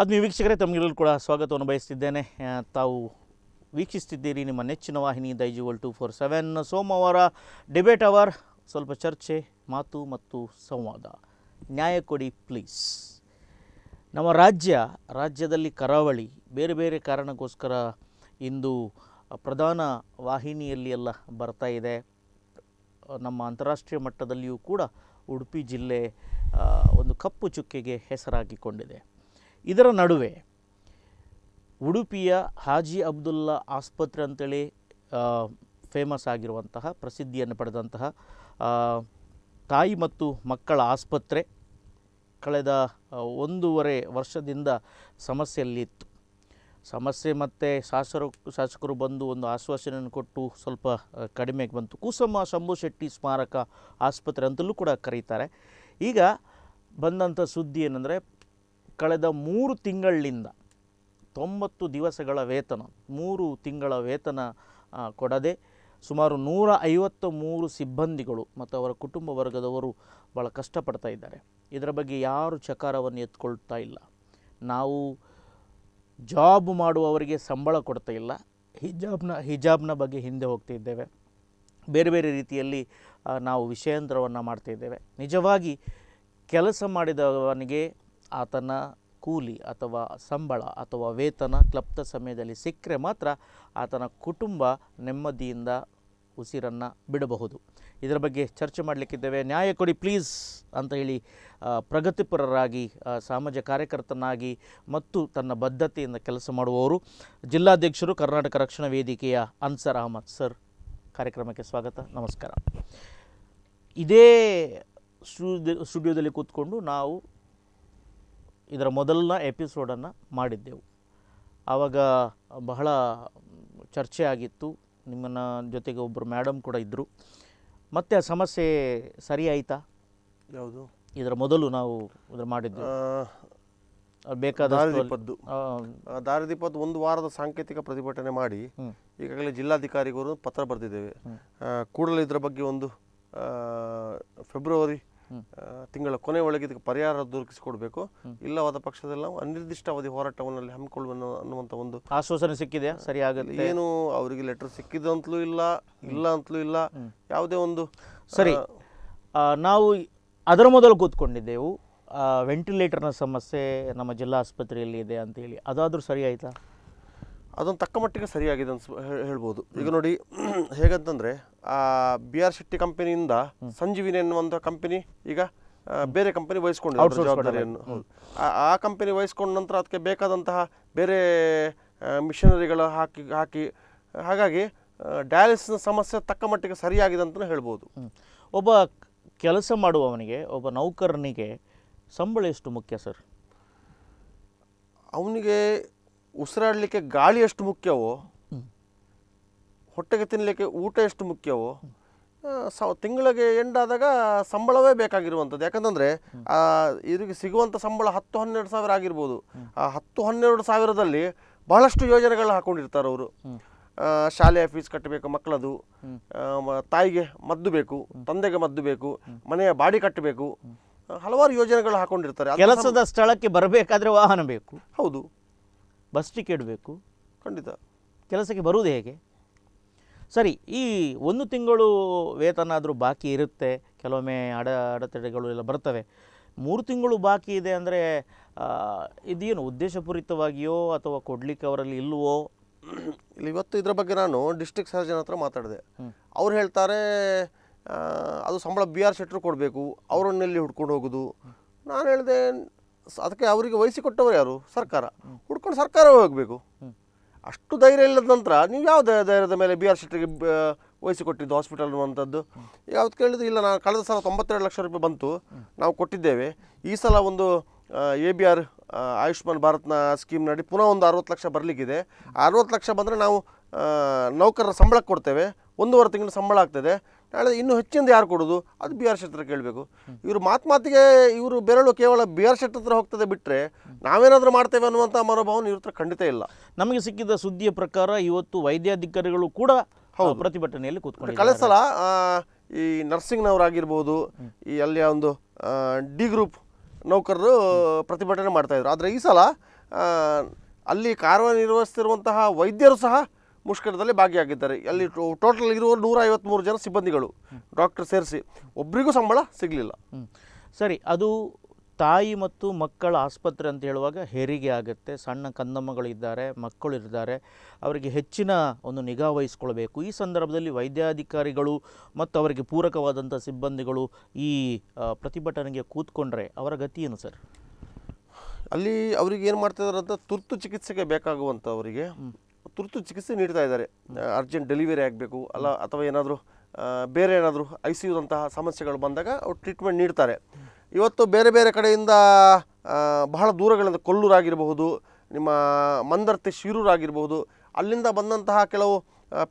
ಆತ್ಮೀಯ ವೀಕ್ಷಕರೇ ತಮಗೆಲ್ಲರೂ ಕೂಡ ಸ್ವಾಗತವನ್ನು ಬಯಸ್ತಿದ್ದೇನೆ ತಾವು ವೀಕ್ಷಿಸ್ತಿದ್ದೀರಿ ನಿಮ್ಮ ನೆಚ್ಚಿನ ವಾಹಿನಿ ದೈಜುವಲ್ ಟು ಫೋರ್ ಸೆವೆನ್ ಸೋಮವಾರ ಡಿಬೇಟ್ ಅವರ್ ಸ್ವಲ್ಪ ಚರ್ಚೆ ಮಾತು ಮತ್ತು ಸಂವಾದ ನ್ಯಾಯ ಕೊಡಿ ಪ್ಲೀಸ್ ನಮ್ಮ ರಾಜ್ಯ ರಾಜ್ಯದಲ್ಲಿ ಕರಾವಳಿ ಬೇರೆ ಬೇರೆ ಕಾರಣಕ್ಕೋಸ್ಕರ ಇಂದು ಪ್ರಧಾನ ವಾಹಿನಿಯಲ್ಲಿ ಎಲ್ಲ ಬರ್ತಾ ಇದೆ ನಮ್ಮ ಅಂತಾರಾಷ್ಟ್ರೀಯ ಮಟ್ಟದಲ್ಲಿಯೂ ಕೂಡ ಉಡುಪಿ ಜಿಲ್ಲೆ ಒಂದು ಕಪ್ಪು ಚುಕ್ಕೆಗೆ ಹೆಸರಾಗಿಕೊಂಡಿದೆ ಇದರ ನಡುವೆ ಉಡುಪಿಯ ಹಾಜಿ ಅಬ್ದುಲ್ಲಾ ಆಸ್ಪತ್ರೆ ಅಂತೇಳಿ ಫೇಮಸ್ ಆಗಿರುವಂತಹ ಪ್ರಸಿದ್ಧಿಯನ್ನು ಪಡೆದಂತಹ ತಾಯಿ ಮತ್ತು ಮಕ್ಕಳ ಆಸ್ಪತ್ರೆ ಕಳೆದ ಒಂದೂವರೆ ವರ್ಷದಿಂದ ಸಮಸ್ಯೆಯಲ್ಲಿತ್ತು ಸಮಸ್ಯೆ ಮತ್ತು ಶಾಸಕರು ಶಾಸಕರು ಬಂದು ಒಂದು ಆಶ್ವಾಸನೆಯನ್ನು ಕೊಟ್ಟು ಸ್ವಲ್ಪ ಕಡಿಮೆಗೆ ಬಂತು ಕುಸಮ್ಮ ಶಂಭು ಶೆಟ್ಟಿ ಸ್ಮಾರಕ ಆಸ್ಪತ್ರೆ ಅಂತಲೂ ಕೂಡ ಕರೀತಾರೆ ಈಗ ಬಂದಂಥ ಸುದ್ದಿ ಏನಂದರೆ ಕಳೆದ ಮೂರು ತಿಂಗಳಿಂದ ತೊಂಬತ್ತು ದಿವಸಗಳ ವೇತನ ಮೂರು ತಿಂಗಳ ವೇತನ ಕೊಡದೆ ಸುಮಾರು ನೂರ ಐವತ್ತ ಮೂರು ಸಿಬ್ಬಂದಿಗಳು ಮತ್ತು ಅವರ ಕುಟುಂಬ ವರ್ಗದವರು ಭಾಳ ಕಷ್ಟಪಡ್ತಾ ಇದ್ದಾರೆ ಇದರ ಬಗ್ಗೆ ಯಾರು ಚಕಾರವನ್ನು ಎತ್ಕೊಳ್ತಾ ಇಲ್ಲ ನಾವು ಜಾಬ್ ಮಾಡುವವರಿಗೆ ಸಂಬಳ ಕೊಡ್ತಾ ಇಲ್ಲ ಹಿಜಾಬ್ನ ಹಿಜಾಬ್ನ ಬಗ್ಗೆ ಹಿಂದೆ ಇದ್ದೇವೆ ಬೇರೆ ಬೇರೆ ರೀತಿಯಲ್ಲಿ ನಾವು ವಿಷಯಾಂತರವನ್ನು ಮಾಡ್ತಾ ನಿಜವಾಗಿ ಕೆಲಸ ಮಾಡಿದವನಿಗೆ ಆತನ ಕೂಲಿ ಅಥವಾ ಸಂಬಳ ಅಥವಾ ವೇತನ ಕ್ಲಪ್ತ ಸಮಯದಲ್ಲಿ ಸಿಕ್ಕರೆ ಮಾತ್ರ ಆತನ ಕುಟುಂಬ ನೆಮ್ಮದಿಯಿಂದ ಉಸಿರನ್ನು ಬಿಡಬಹುದು ಇದರ ಬಗ್ಗೆ ಚರ್ಚೆ ಮಾಡಲಿಕ್ಕಿದ್ದೇವೆ ನ್ಯಾಯ ಕೊಡಿ ಪ್ಲೀಸ್ ಅಂತ ಹೇಳಿ ಪ್ರಗತಿಪರರಾಗಿ ಸಮಾಜ ಕಾರ್ಯಕರ್ತನಾಗಿ ಮತ್ತು ತನ್ನ ಬದ್ಧತೆಯಿಂದ ಕೆಲಸ ಮಾಡುವವರು ಜಿಲ್ಲಾಧ್ಯಕ್ಷರು ಕರ್ನಾಟಕ ರಕ್ಷಣಾ ವೇದಿಕೆಯ ಅನ್ಸರ್ ಅಹಮದ್ ಸರ್ ಕಾರ್ಯಕ್ರಮಕ್ಕೆ ಸ್ವಾಗತ ನಮಸ್ಕಾರ ಇದೇ ಸ್ಟುಡಿಯೋದಲ್ಲಿ ಕೂತ್ಕೊಂಡು ನಾವು ಇದರ ಮೊದಲನ ಎಪಿಸೋಡನ್ನು ಮಾಡಿದ್ದೆವು ಆವಾಗ ಬಹಳ ಚರ್ಚೆ ಆಗಿತ್ತು ನಿಮ್ಮನ್ನ ಜೊತೆಗೆ ಒಬ್ಬರು ಮೇಡಮ್ ಕೂಡ ಇದ್ದರು ಮತ್ತೆ ಆ ಸಮಸ್ಯೆ ಸರಿ ಆಯಿತಾ ಯಾವುದು ಇದರ ಮೊದಲು ನಾವು ಇದ್ರ ಮಾಡಿದ್ದು ಬೇಕಾದ ದಾರಿದೀಪದ್ದು ಒಂದು ವಾರದ ಸಾಂಕೇತಿಕ ಪ್ರತಿಭಟನೆ ಮಾಡಿ ಈಗಾಗಲೇ ಜಿಲ್ಲಾಧಿಕಾರಿಗಳು ಪತ್ರ ಬರೆದಿದ್ದೇವೆ ಕೂಡಲೇ ಇದರ ಬಗ್ಗೆ ಒಂದು ಫೆಬ್ರವರಿ ತಿಂಗಳ ಕೊನೆ ಒಳಗೆ ಇದಕ್ಕೆ ಪರಿಹಾರ ದೊರಕಿಸಿಕೊಡಬೇಕು ಇಲ್ಲವಾದ ಪಕ್ಷದಲ್ಲಿ ನಾವು ಅವಧಿ ಹೋರಾಟವನ್ನು ಹಮ್ಮಿಕೊಳ್ಳುವ ಅನ್ನುವಂಥ ಒಂದು ಆಶ್ವಾಸನೆ ಸಿಕ್ಕಿದೆ ಸರಿಯಾಗಲಿ ಏನು ಅವರಿಗೆ ಲೆಟರ್ ಅಂತಲೂ ಇಲ್ಲ ಇಲ್ಲ ಅಂತಲೂ ಇಲ್ಲ ಯಾವುದೇ ಒಂದು ಸರಿ ನಾವು ಅದರ ಮೊದಲು ಕೂತ್ಕೊಂಡಿದ್ದೆವು ವೆಂಟಿಲೇಟರ್ನ ಸಮಸ್ಯೆ ನಮ್ಮ ಜಿಲ್ಲಾ ಆಸ್ಪತ್ರೆಯಲ್ಲಿ ಇದೆ ಅಂತ ಹೇಳಿ ಅದಾದರೂ ಸರಿ ಆಯಿತಾ ಅದೊಂದು ತಕ್ಕ ಮಟ್ಟಿಗೆ ಸರಿಯಾಗಿದೆ ಅನ್ಸ್ ಹೇಳ್ಬೋದು ಈಗ ನೋಡಿ ಹೇಗಂತಂದರೆ ಬಿ ಆರ್ ಶೆಟ್ಟಿ ಕಂಪನಿಯಿಂದ ಸಂಜೀವಿನಿ ಎನ್ನುವಂಥ ಕಂಪನಿ ಈಗ ಬೇರೆ ಕಂಪನಿ ವಹಿಸ್ಕೊಂಡು ಜವಾಬ್ದಾರಿಯನ್ನು ಆ ಕಂಪನಿ ವಹಿಸ್ಕೊಂಡ ನಂತರ ಅದಕ್ಕೆ ಬೇಕಾದಂತಹ ಬೇರೆ ಮಿಷನರಿಗಳು ಹಾಕಿ ಹಾಕಿ ಹಾಗಾಗಿ ಡಯಾಲಿಸಿನ ಸಮಸ್ಯೆ ತಕ್ಕ ಮಟ್ಟಿಗೆ ಸರಿಯಾಗಿದೆ ಅಂತಲೂ ಹೇಳ್ಬೋದು ಒಬ್ಬ ಕೆಲಸ ಮಾಡುವವನಿಗೆ ಒಬ್ಬ ನೌಕರನಿಗೆ ಸಂಬಳ ಎಷ್ಟು ಮುಖ್ಯ ಸರ್ ಅವನಿಗೆ ಉಸಿರಾಡಲಿಕ್ಕೆ ಗಾಳಿ ಎಷ್ಟು ಮುಖ್ಯವೋ ಹೊಟ್ಟೆಗೆ ತಿನ್ನಲಿಕ್ಕೆ ಊಟ ಎಷ್ಟು ಮುಖ್ಯವೋ ಸ ತಿಂಗಳಿಗೆ ಎಂಡಾದಾಗ ಸಂಬಳವೇ ಬೇಕಾಗಿರುವಂಥದ್ದು ಯಾಕಂತಂದರೆ ಇದಕ್ಕೆ ಸಿಗುವಂಥ ಸಂಬಳ ಹತ್ತು ಹನ್ನೆರಡು ಸಾವಿರ ಆಗಿರ್ಬೋದು ಆ ಹತ್ತು ಹನ್ನೆರಡು ಸಾವಿರದಲ್ಲಿ ಬಹಳಷ್ಟು ಯೋಜನೆಗಳನ್ನ ಹಾಕೊಂಡಿರ್ತಾರೆ ಅವರು ಶಾಲೆಯ ಫೀಸ್ ಕಟ್ಟಬೇಕು ಮಕ್ಕಳದು ತಾಯಿಗೆ ಮದ್ದು ಬೇಕು ತಂದೆಗೆ ಮದ್ದು ಬೇಕು ಮನೆಯ ಬಾಡಿ ಕಟ್ಟಬೇಕು ಹಲವಾರು ಯೋಜನೆಗಳು ಹಾಕೊಂಡಿರ್ತಾರೆ ಕೆಲಸದ ಸ್ಥಳಕ್ಕೆ ಬರಬೇಕಾದ್ರೆ ವಾಹನ ಬೇಕು ಹೌದು ಬಸ್ ಟಿಕೆಟ್ ಬೇಕು ಖಂಡಿತ ಕೆಲಸಕ್ಕೆ ಬರುವುದು ಹೇಗೆ ಸರಿ ಈ ಒಂದು ತಿಂಗಳು ವೇತನ ಆದರೂ ಬಾಕಿ ಇರುತ್ತೆ ಕೆಲವೊಮ್ಮೆ ಅಡ ಅಡೆತಡೆಗಳು ಎಲ್ಲ ಬರ್ತವೆ ಮೂರು ತಿಂಗಳು ಬಾಕಿ ಇದೆ ಅಂದರೆ ಇದೇನು ಉದ್ದೇಶಪೂರಿತವಾಗಿಯೋ ಅಥವಾ ಕೊಡ್ಲಿಕ್ಕೆ ಅವರಲ್ಲಿ ಇಲ್ವೋ ಇವತ್ತು ಇದರ ಬಗ್ಗೆ ನಾನು ಡಿಸ್ಟಿಕ್ ಸರ್ಜನ್ ಹತ್ರ ಮಾತಾಡಿದೆ ಅವ್ರು ಹೇಳ್ತಾರೆ ಅದು ಸಂಬಳ ಬಿ ಆರ್ ಶೆಟ್ರು ಕೊಡಬೇಕು ಅವರನ್ನೆಲ್ಲಿ ಹುಡ್ಕೊಂಡು ಹೋಗೋದು ನಾನು ಹೇಳಿದೆ ಅದಕ್ಕೆ ಅವರಿಗೆ ವಹಿಸಿಕೊಟ್ಟವರು ಯಾರು ಸರ್ಕಾರ ಹುಡ್ಕೊಂಡು ಸರ್ಕಾರ ಹೋಗಬೇಕು ಅಷ್ಟು ಧೈರ್ಯ ಇಲ್ಲದ ನಂತರ ನೀವು ಯಾವ ಧೈರ್ಯದ ಮೇಲೆ ಬಿ ಆರ್ ಶೆಟ್ಟಿಗೆ ವಹಿಸಿಕೊಟ್ಟಿದ್ದು ಹಾಸ್ಪಿಟಲ್ ಅನ್ನುವಂಥದ್ದು ಯಾವ್ದು ಕೇಳಿದ್ರು ಇಲ್ಲ ನಾನು ಕಳೆದ ಸಲ ತೊಂಬತ್ತೆರಡು ಲಕ್ಷ ರೂಪಾಯಿ ಬಂತು ನಾವು ಕೊಟ್ಟಿದ್ದೇವೆ ಈ ಸಲ ಒಂದು ಎ ಬಿ ಆರ್ ಆಯುಷ್ಮಾನ್ ಭಾರತ್ನ ಸ್ಕೀಮ್ ನಡಿ ಪುನಃ ಒಂದು ಅರವತ್ತು ಲಕ್ಷ ಬರಲಿಕ್ಕಿದೆ ಅರವತ್ತು ಲಕ್ಷ ಬಂದರೆ ನಾವು ನೌಕರರ ಸಂಬಳಕ್ಕೆ ಕೊಡ್ತೇವೆ ಒಂದೂವರೆ ತಿಂಗಳ ಸಂಬಳ ಆಗ್ತದೆ ನಾಳೆ ಇನ್ನೂ ಹೆಚ್ಚಿಂದ ಯಾರು ಕೊಡೋದು ಅದು ಬಿ ಆರ್ ಶೆಟ್ಟರ್ ಕೇಳಬೇಕು ಇವರು ಮಾತು ಮಾತಿಗೆ ಇವರು ಬೆರಳು ಕೇವಲ ಬಿ ಆರ್ ಶೆಟ್ಟರ್ ಹತ್ರ ಹೋಗ್ತದೆ ಬಿಟ್ಟರೆ ನಾವೇನಾದರೂ ಮಾಡ್ತೇವೆ ಅನ್ನುವಂಥ ಮನೋಭಾವನ ಇವ್ರ ಹತ್ರ ಖಂಡಿತ ಇಲ್ಲ ನಮಗೆ ಸಿಕ್ಕಿದ ಸುದ್ದಿಯ ಪ್ರಕಾರ ಇವತ್ತು ವೈದ್ಯಾಧಿಕಾರಿಗಳು ಕೂಡ ಹೌದು ಪ್ರತಿಭಟನೆಯಲ್ಲಿ ಕೂತ್ಕೊಂಡು ಕಳೆದ ಸಲ ಈ ನರ್ಸಿಂಗ್ನವರಾಗಿರ್ಬೋದು ಈ ಅಲ್ಲಿಯ ಒಂದು ಡಿ ಗ್ರೂಪ್ ನೌಕರರು ಪ್ರತಿಭಟನೆ ಮಾಡ್ತಾಯಿದ್ರು ಆದರೆ ಈ ಸಲ ಅಲ್ಲಿ ಕಾರ್ಯನಿರ್ವಹಿಸ್ತಿರುವಂತಹ ವೈದ್ಯರು ಸಹ ಮುಷ್ಕರದಲ್ಲಿ ಭಾಗಿಯಾಗಿದ್ದಾರೆ ಅಲ್ಲಿ ಟೋಟಲ್ ಇರುವ ನೂರ ಐವತ್ಮೂರು ಜನ ಸಿಬ್ಬಂದಿಗಳು ಡಾಕ್ಟರ್ ಸೇರಿಸಿ ಒಬ್ಬರಿಗೂ ಸಂಬಳ ಸಿಗಲಿಲ್ಲ ಸರಿ ಅದು ತಾಯಿ ಮತ್ತು ಮಕ್ಕಳ ಆಸ್ಪತ್ರೆ ಅಂತ ಹೇಳುವಾಗ ಹೆರಿಗೆ ಆಗುತ್ತೆ ಸಣ್ಣ ಕಂದಮ್ಮಗಳಿದ್ದಾರೆ ಮಕ್ಕಳು ಇದ್ದಾರೆ ಅವರಿಗೆ ಹೆಚ್ಚಿನ ಒಂದು ನಿಗಾ ವಹಿಸ್ಕೊಳ್ಬೇಕು ಈ ಸಂದರ್ಭದಲ್ಲಿ ವೈದ್ಯಾಧಿಕಾರಿಗಳು ಮತ್ತು ಅವರಿಗೆ ಪೂರಕವಾದಂಥ ಸಿಬ್ಬಂದಿಗಳು ಈ ಪ್ರತಿಭಟನೆಗೆ ಕೂತ್ಕೊಂಡ್ರೆ ಅವರ ಗತಿ ಏನು ಸರ್ ಅಲ್ಲಿ ಅವರಿಗೆ ಏನು ಮಾಡ್ತಿದ್ದಾರೆ ಅಂತ ತುರ್ತು ಚಿಕಿತ್ಸೆಗೆ ಬೇಕಾಗುವಂಥವರಿಗೆ ತುರ್ತು ಚಿಕಿತ್ಸೆ ನೀಡ್ತಾ ಇದ್ದಾರೆ ಅರ್ಜೆಂಟ್ ಡೆಲಿವರಿ ಆಗಬೇಕು ಅಲ್ಲ ಅಥವಾ ಏನಾದರೂ ಬೇರೆ ಏನಾದರೂ ಐ ಸಿ ಯುದಂತಹ ಸಮಸ್ಯೆಗಳು ಬಂದಾಗ ಅವ್ರು ಟ್ರೀಟ್ಮೆಂಟ್ ನೀಡ್ತಾರೆ ಇವತ್ತು ಬೇರೆ ಬೇರೆ ಕಡೆಯಿಂದ ಬಹಳ ದೂರಗಳಿಂದ ಕೊಲ್ಲೂರಾಗಿರಬಹುದು ನಿಮ್ಮ ಮಂದರ್ತಿ ಶಿರೂರಾಗಿರಬಹುದು ಅಲ್ಲಿಂದ ಬಂದಂತಹ ಕೆಲವು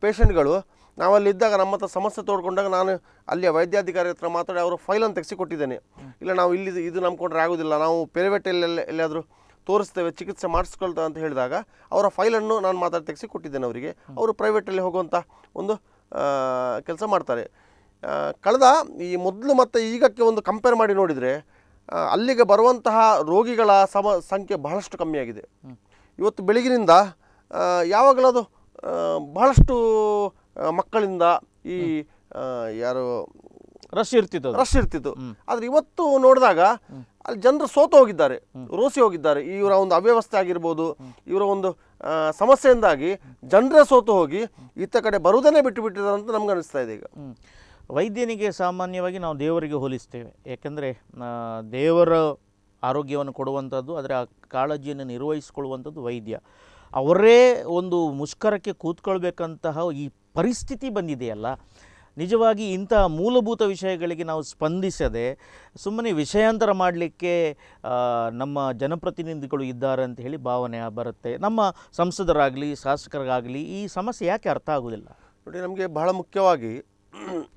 ಪೇಷಂಟ್ಗಳು ನಾವಲ್ಲಿದ್ದಾಗ ನಮ್ಮ ಹತ್ರ ಸಮಸ್ಯೆ ತೋಡ್ಕೊಂಡಾಗ ನಾನು ಅಲ್ಲಿಯ ವೈದ್ಯಾಧಿಕಾರಿ ಹತ್ರ ಮಾತಾಡಿ ಅವರು ಫೈಲನ್ನು ತೆಗೆಸಿಕೊಟ್ಟಿದ್ದೇನೆ ಇಲ್ಲ ನಾವು ಇಲ್ಲಿ ಇದು ನಂಬ್ಕೊಂಡ್ರೆ ಆಗೋದಿಲ್ಲ ನಾವು ಪೇರವೆಟ್ಟೆಲ್ಲೆಲ್ಲ ಎಲ್ಲಿಯಾದರೂ ತೋರಿಸ್ತೇವೆ ಚಿಕಿತ್ಸೆ ಮಾಡಿಸ್ಕೊಳ್ತಾ ಅಂತ ಹೇಳಿದಾಗ ಅವರ ಫೈಲನ್ನು ನಾನು ಮಾತಾಡಿ ತೆಗೆಸಿ ಕೊಟ್ಟಿದ್ದೇನೆ ಅವರಿಗೆ ಅವರು ಪ್ರೈವೇಟಲ್ಲಿ ಹೋಗುವಂಥ ಒಂದು ಕೆಲಸ ಮಾಡ್ತಾರೆ ಕಳೆದ ಈ ಮೊದಲು ಮತ್ತು ಈಗಕ್ಕೆ ಒಂದು ಕಂಪೇರ್ ಮಾಡಿ ನೋಡಿದರೆ ಅಲ್ಲಿಗೆ ಬರುವಂತಹ ರೋಗಿಗಳ ಸಮ ಸಂಖ್ಯೆ ಬಹಳಷ್ಟು ಕಮ್ಮಿಯಾಗಿದೆ ಇವತ್ತು ಬೆಳಗಿನಿಂದ ಯಾವಾಗಲೂ ಅದು ಬಹಳಷ್ಟು ಮಕ್ಕಳಿಂದ ಈ ಯಾರು ರಶ್ ಇರ್ತಿತ್ತು ರಶ್ ಇರ್ತಿತ್ತು ಆದ್ರೆ ಇವತ್ತು ನೋಡಿದಾಗ ಅಲ್ಲಿ ಜನರು ಸೋತು ಹೋಗಿದ್ದಾರೆ ರೋಸಿ ಹೋಗಿದ್ದಾರೆ ಇವರ ಒಂದು ಅವ್ಯವಸ್ಥೆ ಆಗಿರ್ಬೋದು ಇವರ ಒಂದು ಸಮಸ್ಯೆಯಿಂದಾಗಿ ಜನರೇ ಸೋತು ಹೋಗಿ ಇತ್ತ ಕಡೆ ಬರುವುದನ್ನೇ ಬಿಟ್ಟು ಬಿಟ್ಟಿದ್ದಾರೆ ಅಂತ ನಮ್ಗೆ ಅನಿಸ್ತಾ ಇದೆ ಈಗ ವೈದ್ಯನಿಗೆ ಸಾಮಾನ್ಯವಾಗಿ ನಾವು ದೇವರಿಗೆ ಹೋಲಿಸ್ತೇವೆ ಯಾಕೆಂದರೆ ದೇವರ ಆರೋಗ್ಯವನ್ನು ಕೊಡುವಂಥದ್ದು ಅದರ ಆ ಕಾಳಜಿಯನ್ನು ನಿರ್ವಹಿಸಿಕೊಳ್ಳುವಂಥದ್ದು ವೈದ್ಯ ಅವರೇ ಒಂದು ಮುಷ್ಕರಕ್ಕೆ ಕೂತ್ಕೊಳ್ಬೇಕಂತಹ ಈ ಪರಿಸ್ಥಿತಿ ಬಂದಿದೆಯಲ್ಲ ನಿಜವಾಗಿ ಇಂಥ ಮೂಲಭೂತ ವಿಷಯಗಳಿಗೆ ನಾವು ಸ್ಪಂದಿಸದೆ ಸುಮ್ಮನೆ ವಿಷಯಾಂತರ ಮಾಡಲಿಕ್ಕೆ ನಮ್ಮ ಜನಪ್ರತಿನಿಧಿಗಳು ಇದ್ದಾರೆ ಅಂತ ಹೇಳಿ ಭಾವನೆ ಬರುತ್ತೆ ನಮ್ಮ ಸಂಸದರಾಗಲಿ ಶಾಸಕರಾಗಲಿ ಈ ಸಮಸ್ಯೆ ಯಾಕೆ ಅರ್ಥ ಆಗೋದಿಲ್ಲ ನೋಡಿ ನಮಗೆ ಬಹಳ ಮುಖ್ಯವಾಗಿ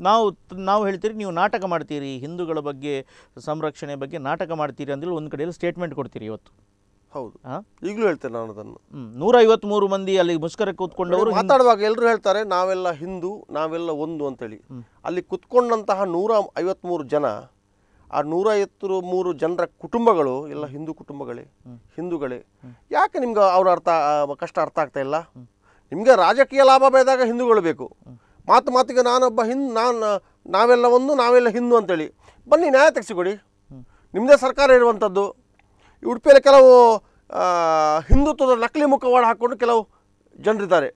ನಾವು ನಾವು ಹೇಳ್ತೀರಿ ನೀವು ನಾಟಕ ಮಾಡ್ತೀರಿ ಹಿಂದೂಗಳ ಬಗ್ಗೆ ಸಂರಕ್ಷಣೆ ಬಗ್ಗೆ ನಾಟಕ ಮಾಡ್ತೀರಿ ಅಂದರೆ ಒಂದು ಕಡೆಯಲ್ಲಿ ಸ್ಟೇಟ್ಮೆಂಟ್ ಕೊಡ್ತೀರಿ ಇವತ್ತು ಹೌದು ಈಗಲೂ ಹೇಳ್ತೇನೆ ನಾನು ಅದನ್ನು ನೂರ ಮಂದಿ ಅಲ್ಲಿ ಮುಷ್ಕರ ಕೂತ್ಕೊಂಡವರು ಮಾತಾಡುವಾಗ ಎಲ್ಲರೂ ಹೇಳ್ತಾರೆ ನಾವೆಲ್ಲ ಹಿಂದೂ ನಾವೆಲ್ಲ ಒಂದು ಅಂತೇಳಿ ಅಲ್ಲಿ ಕುತ್ಕೊಂಡಂತಹ ನೂರ ಐವತ್ಮೂರು ಜನ ಆ ನೂರ ಐವತ್ತು ಮೂರು ಜನರ ಕುಟುಂಬಗಳು ಎಲ್ಲ ಹಿಂದೂ ಕುಟುಂಬಗಳೇ ಹಿಂದೂಗಳೇ ಯಾಕೆ ನಿಮ್ಗೆ ಅವ್ರ ಅರ್ಥ ಕಷ್ಟ ಅರ್ಥ ಆಗ್ತಾ ಇಲ್ಲ ನಿಮಗೆ ರಾಜಕೀಯ ಲಾಭ ಬೇದಾಗ ಹಿಂದೂಗಳು ಬೇಕು ಮಾತು ಮಾತಿಗೆ ನಾನೊಬ್ಬ ಹಿಂದ್ ನಾನು ನಾವೆಲ್ಲ ಒಂದು ನಾವೆಲ್ಲ ಹಿಂದೂ ಅಂತೇಳಿ ಬನ್ನಿ ನ್ಯಾಯ ತೆಗೆಸಿಕೊಡಿ ನಿಮ್ಮದೇ ಸರ್ಕಾರ ಇರುವಂಥದ್ದು ಉಡುಪಿಯಲ್ಲಿ ಕೆಲವು ಹಿಂದುತ್ವದ ನಕಲಿ ಮುಖವಾಡ ಹಾಕೊಂಡು ಕೆಲವು ಜನರಿದ್ದಾರೆ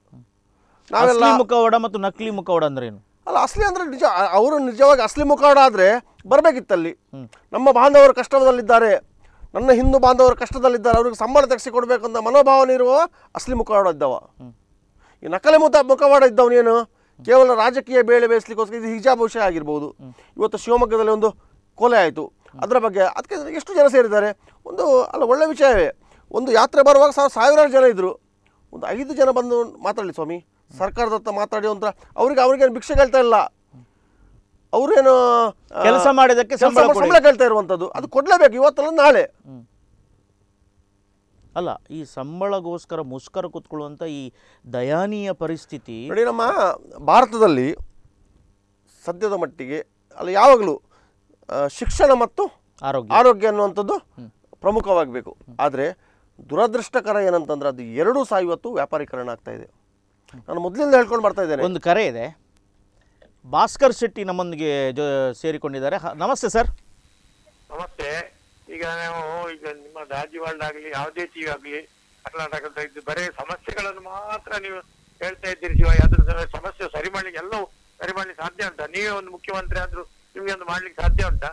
ನಾವೆಲ್ಲ ಮುಖವಾಡ ಮತ್ತು ನಕಲಿ ಮುಖವಾಡ ಅಂದ್ರೆ ಏನು ಅಲ್ಲ ಅಸಲಿ ಅಂದರೆ ನಿಜ ಅವರು ನಿಜವಾಗಿ ಅಸಲಿ ಮುಖವಾಡ ಆದರೆ ಬರಬೇಕಿತ್ತಲ್ಲಿ ನಮ್ಮ ಬಾಂಧವರು ಕಷ್ಟದಲ್ಲಿದ್ದಾರೆ ನನ್ನ ಹಿಂದೂ ಬಾಂಧವರು ಕಷ್ಟದಲ್ಲಿದ್ದಾರೆ ಅವ್ರಿಗೆ ಸಂಬಳ ತೆಗೆಸಿಕೊಡ್ಬೇಕು ಅಂತ ಮನೋಭಾವನೆ ಇರುವ ಅಸಲಿ ಮುಖವಾಡ ಇದ್ದವ ಈ ನಕಲಿ ಮುಖ ಮುಖವಾಡ ಇದ್ದವನೇನು ಕೇವಲ ರಾಜಕೀಯ ಬೇಳೆ ಬೇಯಿಸ್ಲಿಕ್ಕೋಸ್ಕರ ಇದು ಹಿಜಾಬ್ ವಿಷಯ ಆಗಿರ್ಬೋದು ಇವತ್ತು ಶಿವಮೊಗ್ಗದಲ್ಲಿ ಒಂದು ಕೊಲೆ ಆಯಿತು ಅದರ ಬಗ್ಗೆ ಅದಕ್ಕೆ ಎಷ್ಟು ಜನ ಸೇರಿದ್ದಾರೆ ಒಂದು ಅಲ್ಲ ಒಳ್ಳೆಯ ವಿಷಯವೇ ಒಂದು ಯಾತ್ರೆ ಬರುವಾಗ ಸಾವಿರಾರು ಜನ ಇದ್ದರು ಒಂದು ಐದು ಜನ ಬಂದು ಮಾತಾಡಲಿ ಸ್ವಾಮಿ ಸರ್ಕಾರದ ಹತ್ರ ಮಾತಾಡಿ ಅಂತ ಅವ್ರಿಗೆ ಅವ್ರಿಗೇನು ಭಿಕ್ಷೆ ಕೇಳ್ತಾ ಇಲ್ಲ ಅವರೇನು ಕೆಲಸ ಮಾಡಿದಕ್ಕೆ ಸಂಬಳ ಕೇಳ್ತಾ ಇರುವಂಥದ್ದು ಅದು ಕೊಡಲೇಬೇಕು ಇವತ್ತಲ್ಲ ನಾಳೆ ಅಲ್ಲ ಈ ಸಂಬಳಗೋಸ್ಕರ ಮುಷ್ಕರ ಕೂತ್ಕೊಳ್ಳುವಂಥ ಈ ದಯಾನೀಯ ಪರಿಸ್ಥಿತಿ ನೋಡಿ ನಮ್ಮ ಭಾರತದಲ್ಲಿ ಸದ್ಯದ ಮಟ್ಟಿಗೆ ಅಲ್ಲಿ ಯಾವಾಗಲೂ ಶಿಕ್ಷಣ ಮತ್ತು ಆರೋಗ್ಯ ಆರೋಗ್ಯ ಅನ್ನುವಂಥದ್ದು ಪ್ರಮುಖವಾಗಬೇಕು ಆದರೆ ದುರದೃಷ್ಟಕರ ಏನಂತಂದ್ರೆ ಅದು ಎರಡೂ ಸಹ ಇವತ್ತು ವ್ಯಾಪಾರೀಕರಣ ಆಗ್ತಾ ಇದೆ ನಾನು ಮೊದಲಿಂದ ಹೇಳ್ಕೊಂಡು ಬರ್ತಾ ಇದ್ದೇನೆ ಒಂದು ಕರೆ ಇದೆ ಭಾಸ್ಕರ್ ಶೆಟ್ಟಿ ನಮ್ಮೊಂದಿಗೆ ಸೇರಿಕೊಂಡಿದ್ದಾರೆ ನಮಸ್ತೆ ಸರ್ ನಮಸ್ತೆ ಈಗ ನಾವು ಈಗ ನಿಮ್ಮ ರಾಜ್ಯವಾಲ್ಡ್ ಆಗಲಿ ಯಾವುದೇ ಟಿವಿ ಆಗಲಿ ಕರ್ನಾಟಕದ ಇದು ಬರೀ ಸಮಸ್ಯೆಗಳನ್ನು ಮಾತ್ರ ನೀವು ಹೇಳ್ತಾ ಇದ್ದೀರಿ ಶಿವ ಅದ್ರ ಸಮಸ್ಯೆ ಸರಿ ಮಾಡ್ಲಿಕ್ಕೆ ಎಲ್ಲವೂ ಸರಿ ಮಾಡ್ಲಿಕ್ಕೆ ಸಾಧ್ಯ ಅಂತ ನೀವೇ ಒಂದು ಮುಖ್ಯಮಂತ್ರಿ ಆದ್ರೂ ನಿಮಗೆ ಒಂದು ಮಾಡ್ಲಿಕ್ಕೆ ಸಾಧ್ಯ ಉಂಟಾ